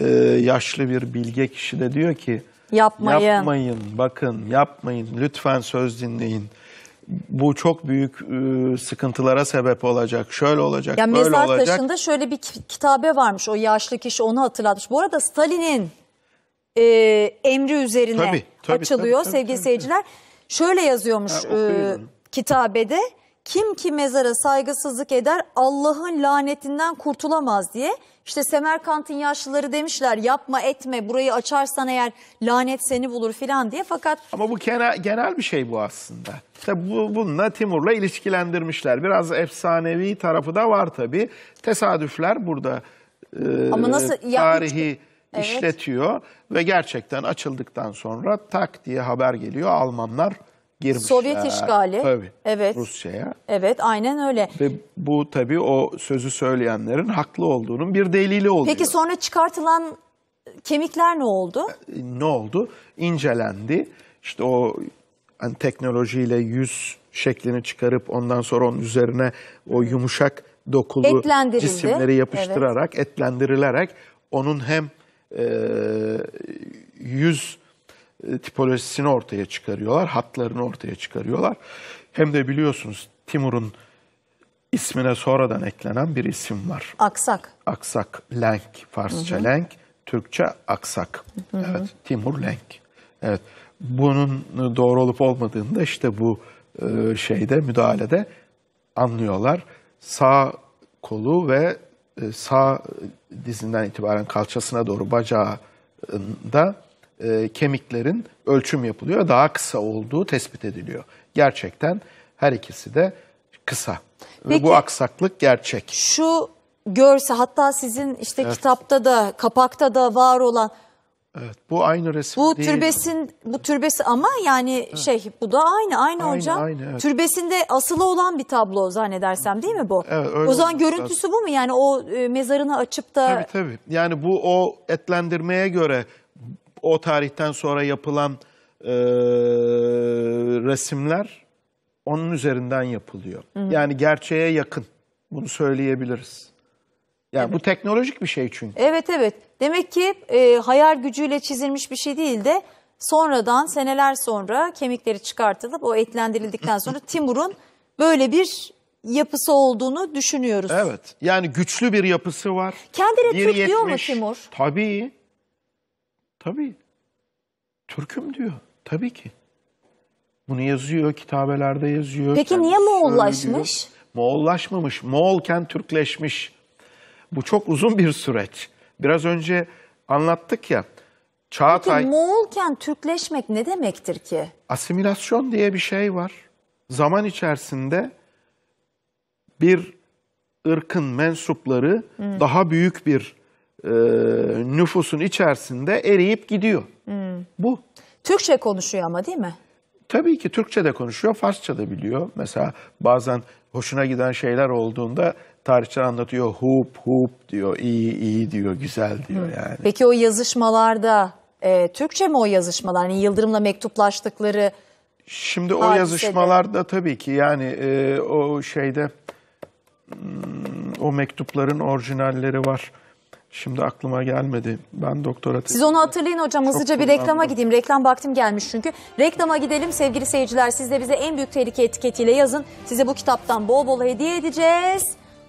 e, yaşlı bir bilge kişi de diyor ki yapmayın, yapmayın bakın yapmayın lütfen söz dinleyin bu çok büyük e, sıkıntılara sebep olacak, şöyle olacak, ya böyle olacak. Mezar taşında şöyle bir kitabe varmış o yaşlı kişi onu hatırlatmış. Bu arada Stalin'in e, emri üzerine tabii, tabii, açılıyor tabii, tabii, sevgili tabii, seyirciler. Tabii. Şöyle yazıyormuş ha, e, kitabede kim ki mezara saygısızlık eder Allah'ın lanetinden kurtulamaz diye işte Semerkant'ın yaşlıları demişler yapma etme burayı açarsan eğer lanet seni bulur filan diye fakat... Ama bu genel, genel bir şey bu aslında. Tabi bu, bununla Timur'la ilişkilendirmişler. Biraz efsanevi tarafı da var tabii. Tesadüfler burada e, Ama nasıl, ya, tarihi... Hiç... Evet. işletiyor ve gerçekten açıldıktan sonra tak diye haber geliyor Almanlar girmiş. Sovyet işgali. Tabii. Evet. Rusya'ya. Evet aynen öyle. Ve bu tabii o sözü söyleyenlerin haklı olduğunun bir delili oluyor. Peki sonra çıkartılan kemikler ne oldu? E, ne oldu? İncelendi. İşte o hani teknolojiyle yüz şeklini çıkarıp ondan sonra onun üzerine o yumuşak dokulu cisimleri yapıştırarak, evet. etlendirilerek onun hem e, yüz e, tipolojisini ortaya çıkarıyorlar, hatlarını ortaya çıkarıyorlar. Hem de biliyorsunuz Timur'un ismine sonradan eklenen bir isim var. Aksak. Aksak, Lenk, Farsça hı hı. Lenk, Türkçe Aksak. Hı hı. Evet, Timur Lenk. Evet, bunun doğru olup olmadığını da işte bu e, şeyde, müdahalede anlıyorlar. Sağ kolu ve e, sağ dizinden itibaren kalçasına doğru bacağında e, kemiklerin ölçüm yapılıyor. Daha kısa olduğu tespit ediliyor. Gerçekten her ikisi de kısa. Peki, Ve bu aksaklık gerçek. Şu görse hatta sizin işte evet. kitapta da kapakta da var olan Evet, bu aynı resim bu değil. türbesin bu türbesi ama yani evet. şey bu da aynı aynı, aynı hocam. Aynı, evet. Türbesinde asılı olan bir tablo zannedersem değil mi bu? Evet, öyle o zaman görüntüsü lazım. bu mu yani o e, mezarını açıp da Tabii tabii. Yani bu o etlendirmeye göre o tarihten sonra yapılan e, resimler onun üzerinden yapılıyor. Hı hı. Yani gerçeğe yakın bunu söyleyebiliriz. Yani evet. bu teknolojik bir şey çünkü. Evet evet. Demek ki e, hayal gücüyle çizilmiş bir şey değil de sonradan seneler sonra kemikleri çıkartılıp o etlendirildikten sonra Timur'un böyle bir yapısı olduğunu düşünüyoruz. Evet. Yani güçlü bir yapısı var. Kendine Türk diyor mu Timur? Tabii. Tabii. Türk'üm diyor. Tabii ki. Bunu yazıyor, kitabelerde yazıyor. Peki niye Moğollaşmış? Moğollaşmamış. Moğolken Türkleşmiş. Bu çok uzun bir süreç. Biraz önce anlattık ya. Çağatay... Peki Moğolken Türkleşmek ne demektir ki? Asimilasyon diye bir şey var. Zaman içerisinde bir ırkın mensupları hmm. daha büyük bir e, nüfusun içerisinde eriyip gidiyor. Hmm. Bu. Türkçe konuşuyor ama değil mi? Tabii ki Türkçe de konuşuyor, Farsça da biliyor. Mesela bazen hoşuna giden şeyler olduğunda tarihçiler anlatıyor. Hup hup diyor, iyi iyi diyor, güzel diyor hmm. yani. Peki o yazışmalarda e, Türkçe mi o yazışmalar? Yani Yıldırım'la mektuplaştıkları Şimdi o yazışmalarda tabii ki yani e, o şeyde hmm, o mektupların orijinalleri var. Şimdi aklıma gelmedi. Ben doktora... Siz onu hatırlayın hocam. Hızlıca bir reklama gideyim. Reklam vaktim gelmiş çünkü. Reklama gidelim sevgili seyirciler. Siz de bize en büyük tehlike etiketiyle yazın. Size bu kitaptan bol bol hediye edeceğiz.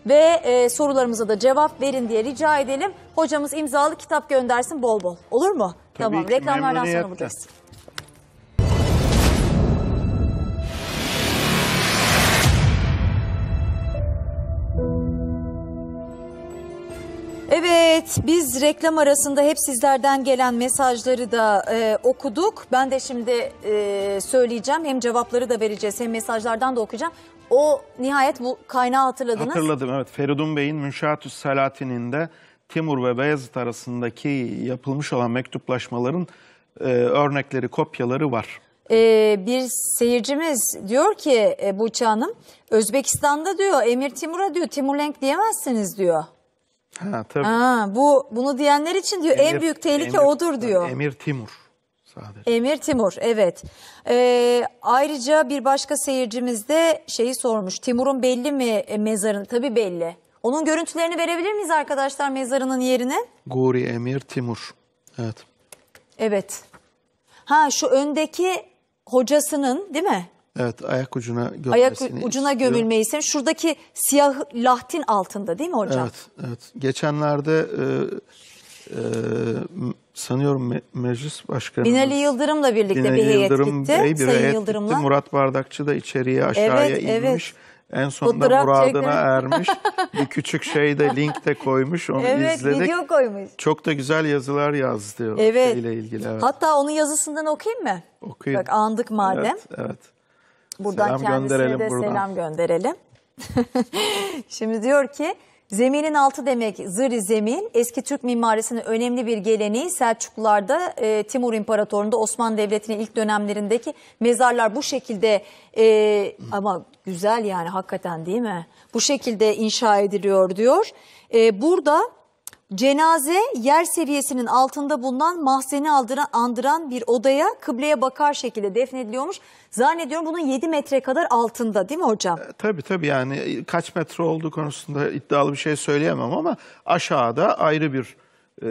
Ve e, sorularımıza da cevap verin diye rica edelim. Hocamız imzalı kitap göndersin bol bol. Olur mu? Tabii tamam. Reklamlardan sonra buradayız. Evet biz reklam arasında hep sizlerden gelen mesajları da e, okuduk. Ben de şimdi e, söyleyeceğim hem cevapları da vereceğiz hem mesajlardan da okuyacağım. O nihayet bu kaynağı hatırladınız. Hatırladım evet Feridun Bey'in Münşaatü Salatin'inde Timur ve Beyazıt arasındaki yapılmış olan mektuplaşmaların e, örnekleri kopyaları var. Ee, bir seyircimiz diyor ki e, Buğça Hanım Özbekistan'da diyor Emir Timur'a diyor Timurlenk diyemezsiniz diyor. Ha tabii. Aa, bu bunu diyenler için diyor emir, en büyük tehlike emir, odur diyor. Emir Timur sadece. Emir Timur evet. Ee, ayrıca bir başka seyircimiz de şeyi sormuş. Timur'un belli mi e, mezarını? Tabii belli. Onun görüntülerini verebilir miyiz arkadaşlar mezarının yerine? Guri Emir Timur. Evet. Evet. Ha şu öndeki hocasının değil mi? Evet ayak ucuna gömülmesini Ayak ucuna gömülmeyi istiyor. Şuradaki siyah lahtin altında değil mi hocam? Evet. evet. Geçenlerde e, e, sanıyorum me meclis başkanı Binali Yıldırım'la birlikte Binali bir heyet Yıldırım gitti. Bey bir Sayın heyet gitti. Murat Bardakçı da içeriye aşağıya evet, inmiş. Evet. En sonunda muradına çekin. ermiş. bir küçük şey de link de koymuş. Onu evet, izledik. video koymuş. Çok da güzel yazılar yazdı evet. ilgili. Evet. Hatta onun yazısından okuyayım mı? Okuyayım. Bak andık madem. Evet, evet. Buradan selam kendisine gönderelim de buradan. selam gönderelim. Şimdi diyor ki zeminin altı demek zır zemin eski Türk mimarisinin önemli bir geleneği Selçuklularda e, Timur İmparatorluğu'nda Osmanlı Devleti'nin ilk dönemlerindeki mezarlar bu şekilde e, ama güzel yani hakikaten değil mi? Bu şekilde inşa ediliyor diyor. E, burada Cenaze yer seviyesinin altında bulunan mahzeni andıran bir odaya kıbleye bakar şekilde defnediliyormuş. Zannediyorum bunun 7 metre kadar altında değil mi hocam? E, tabii tabii yani e, kaç metre olduğu konusunda iddialı bir şey söyleyemem ama aşağıda ayrı bir e,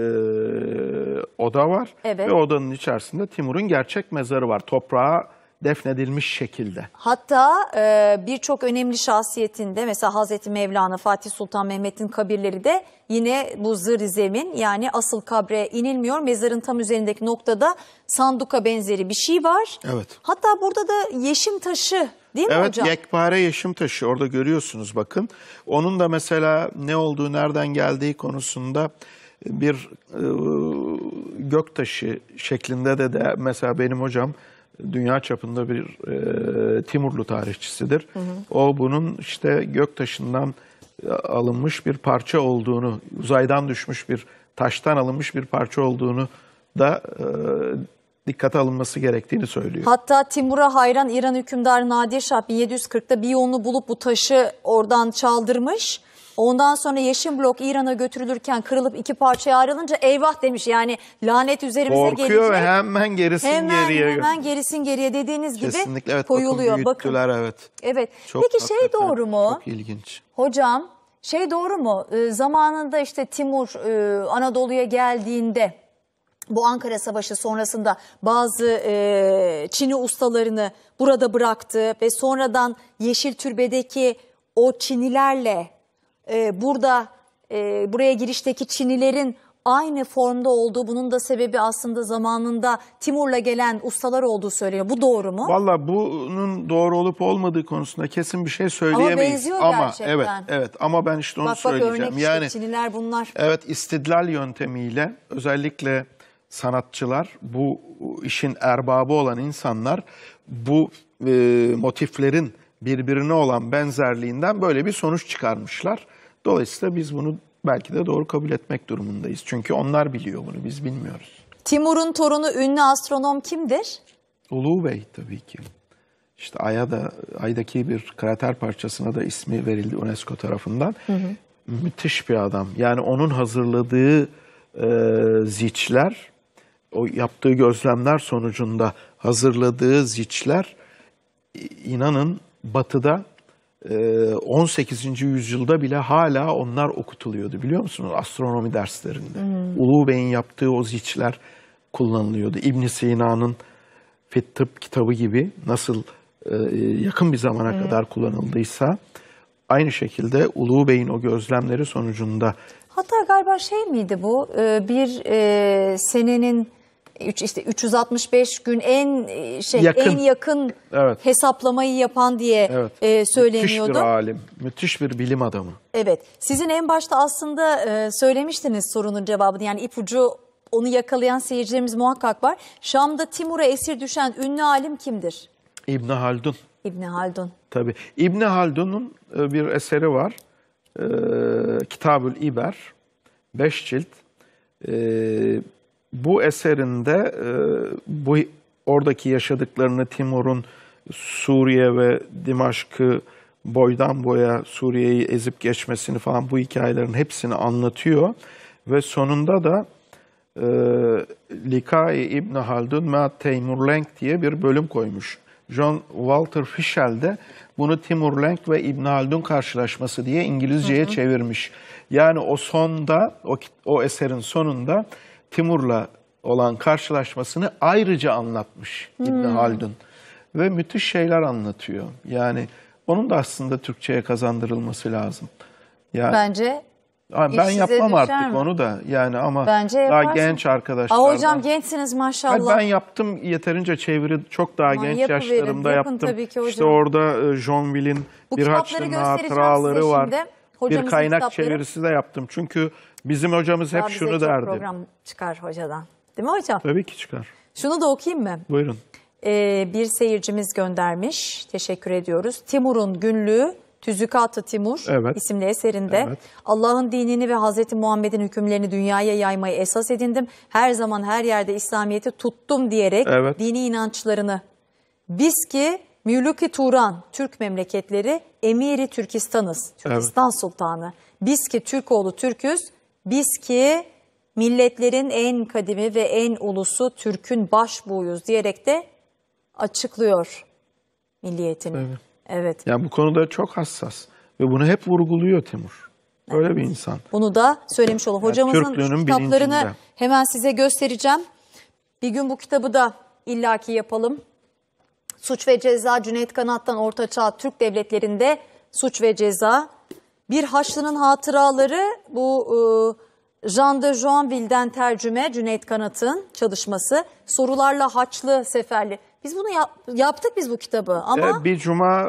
oda var. Evet. Ve odanın içerisinde Timur'un gerçek mezarı var. Toprağa defnedilmiş şekilde. Hatta e, birçok önemli şahsiyetinde, mesela Hazreti Mevlana Fatih Sultan Mehmet'in kabirleri de yine bu zır zemin yani asıl kabre inilmiyor. Mezarın tam üzerindeki noktada sanduka benzeri bir şey var. Evet. Hatta burada da yeşim taşı Değil evet, mi hocam? Evet yekpare yeşim taşı orada görüyorsunuz bakın. Onun da mesela ne olduğu nereden geldiği konusunda bir e, gök taşı şeklinde de, de mesela benim hocam dünya çapında bir e, Timurlu tarihçisidir. Hı hı. O bunun işte göktaşından e, alınmış bir parça olduğunu, uzaydan düşmüş bir taştan alınmış bir parça olduğunu da e, dikkate alınması gerektiğini söylüyor. Hatta Timur'a hayran İran hükümdarı Nadir Şah 1740'ta bir yolunu bulup bu taşı oradan çaldırmış. Ondan sonra Yeşim Blok İran'a götürülürken kırılıp iki parçaya ayrılınca eyvah demiş. Yani lanet üzerimize Korkuyor gelecek. Korkuyor hemen gerisin hemen, geriye. Hemen gerisin geriye dediğiniz Kesinlikle, gibi evet, koyuluyor. Bakın, bakın. evet. Evet. Çok Peki şey doğru mu? Çok ilginç. Hocam şey doğru mu? E, zamanında işte Timur e, Anadolu'ya geldiğinde bu Ankara Savaşı sonrasında bazı e, Çin'i ustalarını burada bıraktı ve sonradan Yeşil Türbe'deki o Çinilerle e, burada e, buraya girişteki Çinilerin aynı formda olduğu bunun da sebebi aslında zamanında Timur'la gelen ustalar olduğu söyleniyor. Bu doğru mu? Valla bunun doğru olup olmadığı konusunda kesin bir şey söyleyemeyiz. Ama benziyor ama, gerçekten. Evet, evet ama ben işte onu bak, söyleyeceğim. örnek yani, işte Çiniler bunlar. Evet istidlal yöntemiyle özellikle sanatçılar bu işin erbabı olan insanlar bu e, motiflerin birbirine olan benzerliğinden böyle bir sonuç çıkarmışlar. Dolayısıyla biz bunu belki de doğru kabul etmek durumundayız. Çünkü onlar biliyor bunu, biz bilmiyoruz. Timur'un torunu ünlü astronom kimdir? Ulu Bey tabii ki. İşte Ay'a da, Ay'daki bir krater parçasına da ismi verildi UNESCO tarafından. Hı hı. Müthiş bir adam. Yani onun hazırladığı e, ziçler, o yaptığı gözlemler sonucunda hazırladığı ziçler inanın batıda 18. Ee, yüzyılda bile hala onlar okutuluyordu biliyor musunuz astronomi derslerinde. Hmm. Ulu Bey'in yaptığı o ziçler kullanılıyordu. İbn Sina'nın Fettıp kitabı gibi nasıl e, yakın bir zamana hmm. kadar kullanıldıysa aynı şekilde Ulu Bey'in o gözlemleri sonucunda Hatta galiba şey miydi bu? Ee, bir e, senenin 3 işte 365 gün en e, şey yakın. en yakın evet. hesaplamayı yapan diye evet. e, söyleniyordu. Müthiş bir alim, müthiş bir bilim adamı. Evet. Sizin en başta aslında e, söylemiştiniz sorunun cevabını. Yani ipucu onu yakalayan seyircilerimiz muhakkak var. Şam'da Timur'a esir düşen ünlü alim kimdir? İbn Haldun. İbn Haldun. Tabii. İbn Haldun'un e, bir eseri var. Ee, Kitabül İber. Beş cilt. Ee, bu eserinde e, bu oradaki yaşadıklarını Timur'un Suriye ve Dimaşk'ı boydan boya Suriye'yi ezip geçmesini falan bu hikayelerin hepsini anlatıyor. Ve sonunda da e, Likai İbni Haldun Ma Timur Lenk diye bir bölüm koymuş. John Walter Fischel de bunu Timur Lenk ve İbn Haldun karşılaşması diye İngilizceye hı hı. çevirmiş. Yani o sonda, o, o eserin sonunda Timur'la olan karşılaşmasını ayrıca anlatmış hmm. İbn Haldun ve müthiş şeyler anlatıyor. Yani onun da aslında Türkçeye kazandırılması lazım. Yani Bence Abi ben yapmam artık mi? onu da yani ama Bence daha genç arkadaşlar. Aa hocam gençsiniz maşallah. Hayır, ben yaptım yeterince çeviri çok daha aman genç yapıverin. yaşlarımda yaptım. Tabii ki hocam. İşte orada e, John Will'in bir haçlının hatıraları var. Şimdi. bir kaynak kitapları. çevirisi de yaptım. Çünkü Bizim hocamız hep Daha şunu çok derdi. program çıkar hocadan. Değil mi hocam? Tabii ki çıkar. Şunu da okuyayım mı? Buyurun. Ee, bir seyircimiz göndermiş. Teşekkür ediyoruz. Timur'un günlüğü Tüzükatı Timur Evet. isimli eserinde Evet. Allah'ın dinini ve Hazreti Muhammed'in hükümlerini dünyaya yaymayı esas edindim. Her zaman her yerde İslamiyet'i tuttum diyerek Evet. dini inançlarını biz ki Mülüki Turan Türk memleketleri emiri Türkistan'ız. Türkistan Sultanı. Biz ki Türkoğlu Türk'üz biz ki milletlerin en kadimi ve en ulusu Türk'ün başbuğuyuz diyerek de açıklıyor milliyetini. Evet. evet. Yani bu konuda çok hassas ve bunu hep vurguluyor Timur. Böyle evet. bir insan. Bunu da söylemiş olur. Hocamızın yani kitaplarını bilincinde. hemen size göstereceğim. Bir gün bu kitabı da illaki yapalım. Suç ve Ceza Cüneyt Kanat'tan Orta Çağ Türk Devletleri'nde Suç ve Ceza bir Haçlı'nın hatıraları bu e, Jean de Joinville'den tercüme Cüneyt Kanat'ın çalışması. Sorularla Haçlı seferli. Biz bunu yap, yaptık biz bu kitabı ama... Ee, bir cuma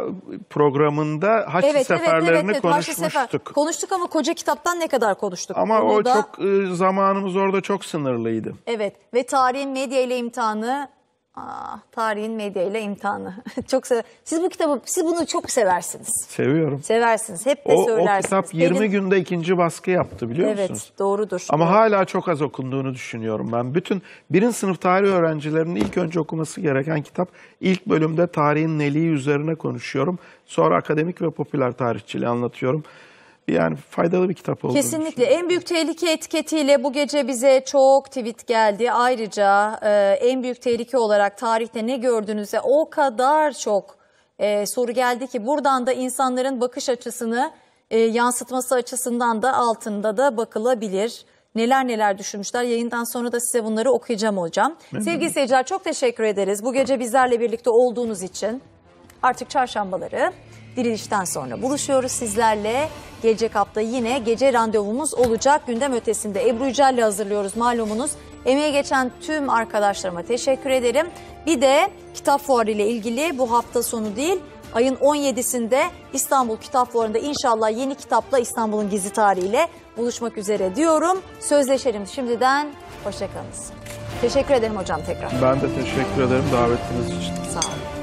programında Haçlı evet, Seferlerini evet, evet, evet, konuşmuştuk. sefer. Konuştuk ama koca kitaptan ne kadar konuştuk? Ama Bunu o da... çok e, zamanımız orada çok sınırlıydı. Evet ve tarihin medya ile imtihanı Ah, tarihin medyayla imtihanı. çok sev Siz bu kitabı, siz bunu çok seversiniz. Seviyorum. Seversiniz. Hep de o, söylersiniz. O kitap 20 Benim... günde ikinci baskı yaptı biliyor evet, musunuz? Evet, doğrudur. Ama doğru. hala çok az okunduğunu düşünüyorum ben. Bütün birinci sınıf tarih öğrencilerinin ilk önce okuması gereken kitap. İlk bölümde tarihin neliği üzerine konuşuyorum. Sonra akademik ve popüler tarihçiliği anlatıyorum yani faydalı bir kitap oldu. Kesinlikle. En büyük tehlike etiketiyle bu gece bize çok tweet geldi. Ayrıca e, en büyük tehlike olarak tarihte ne gördüğünüze o kadar çok e, soru geldi ki buradan da insanların bakış açısını e, yansıtması açısından da altında da bakılabilir. Neler neler düşünmüşler. Yayından sonra da size bunları okuyacağım hocam. Memnun. Sevgili seyirciler çok teşekkür ederiz. Bu gece bizlerle birlikte olduğunuz için artık çarşambaları dirilişten sonra buluşuyoruz sizlerle. Gelecek hafta yine gece randevumuz olacak. Gündem ötesinde Ebru Yücel'le hazırlıyoruz malumunuz. Emeğe geçen tüm arkadaşlarıma teşekkür ederim. Bir de kitap fuarı ile ilgili bu hafta sonu değil ayın 17'sinde İstanbul Kitap Fuarı'nda inşallah yeni kitapla İstanbul'un gizli tarihiyle buluşmak üzere diyorum. Sözleşelim şimdiden. Hoşçakalınız. Teşekkür ederim hocam tekrar. Ben de teşekkür ederim davetiniz için. Sağ olun.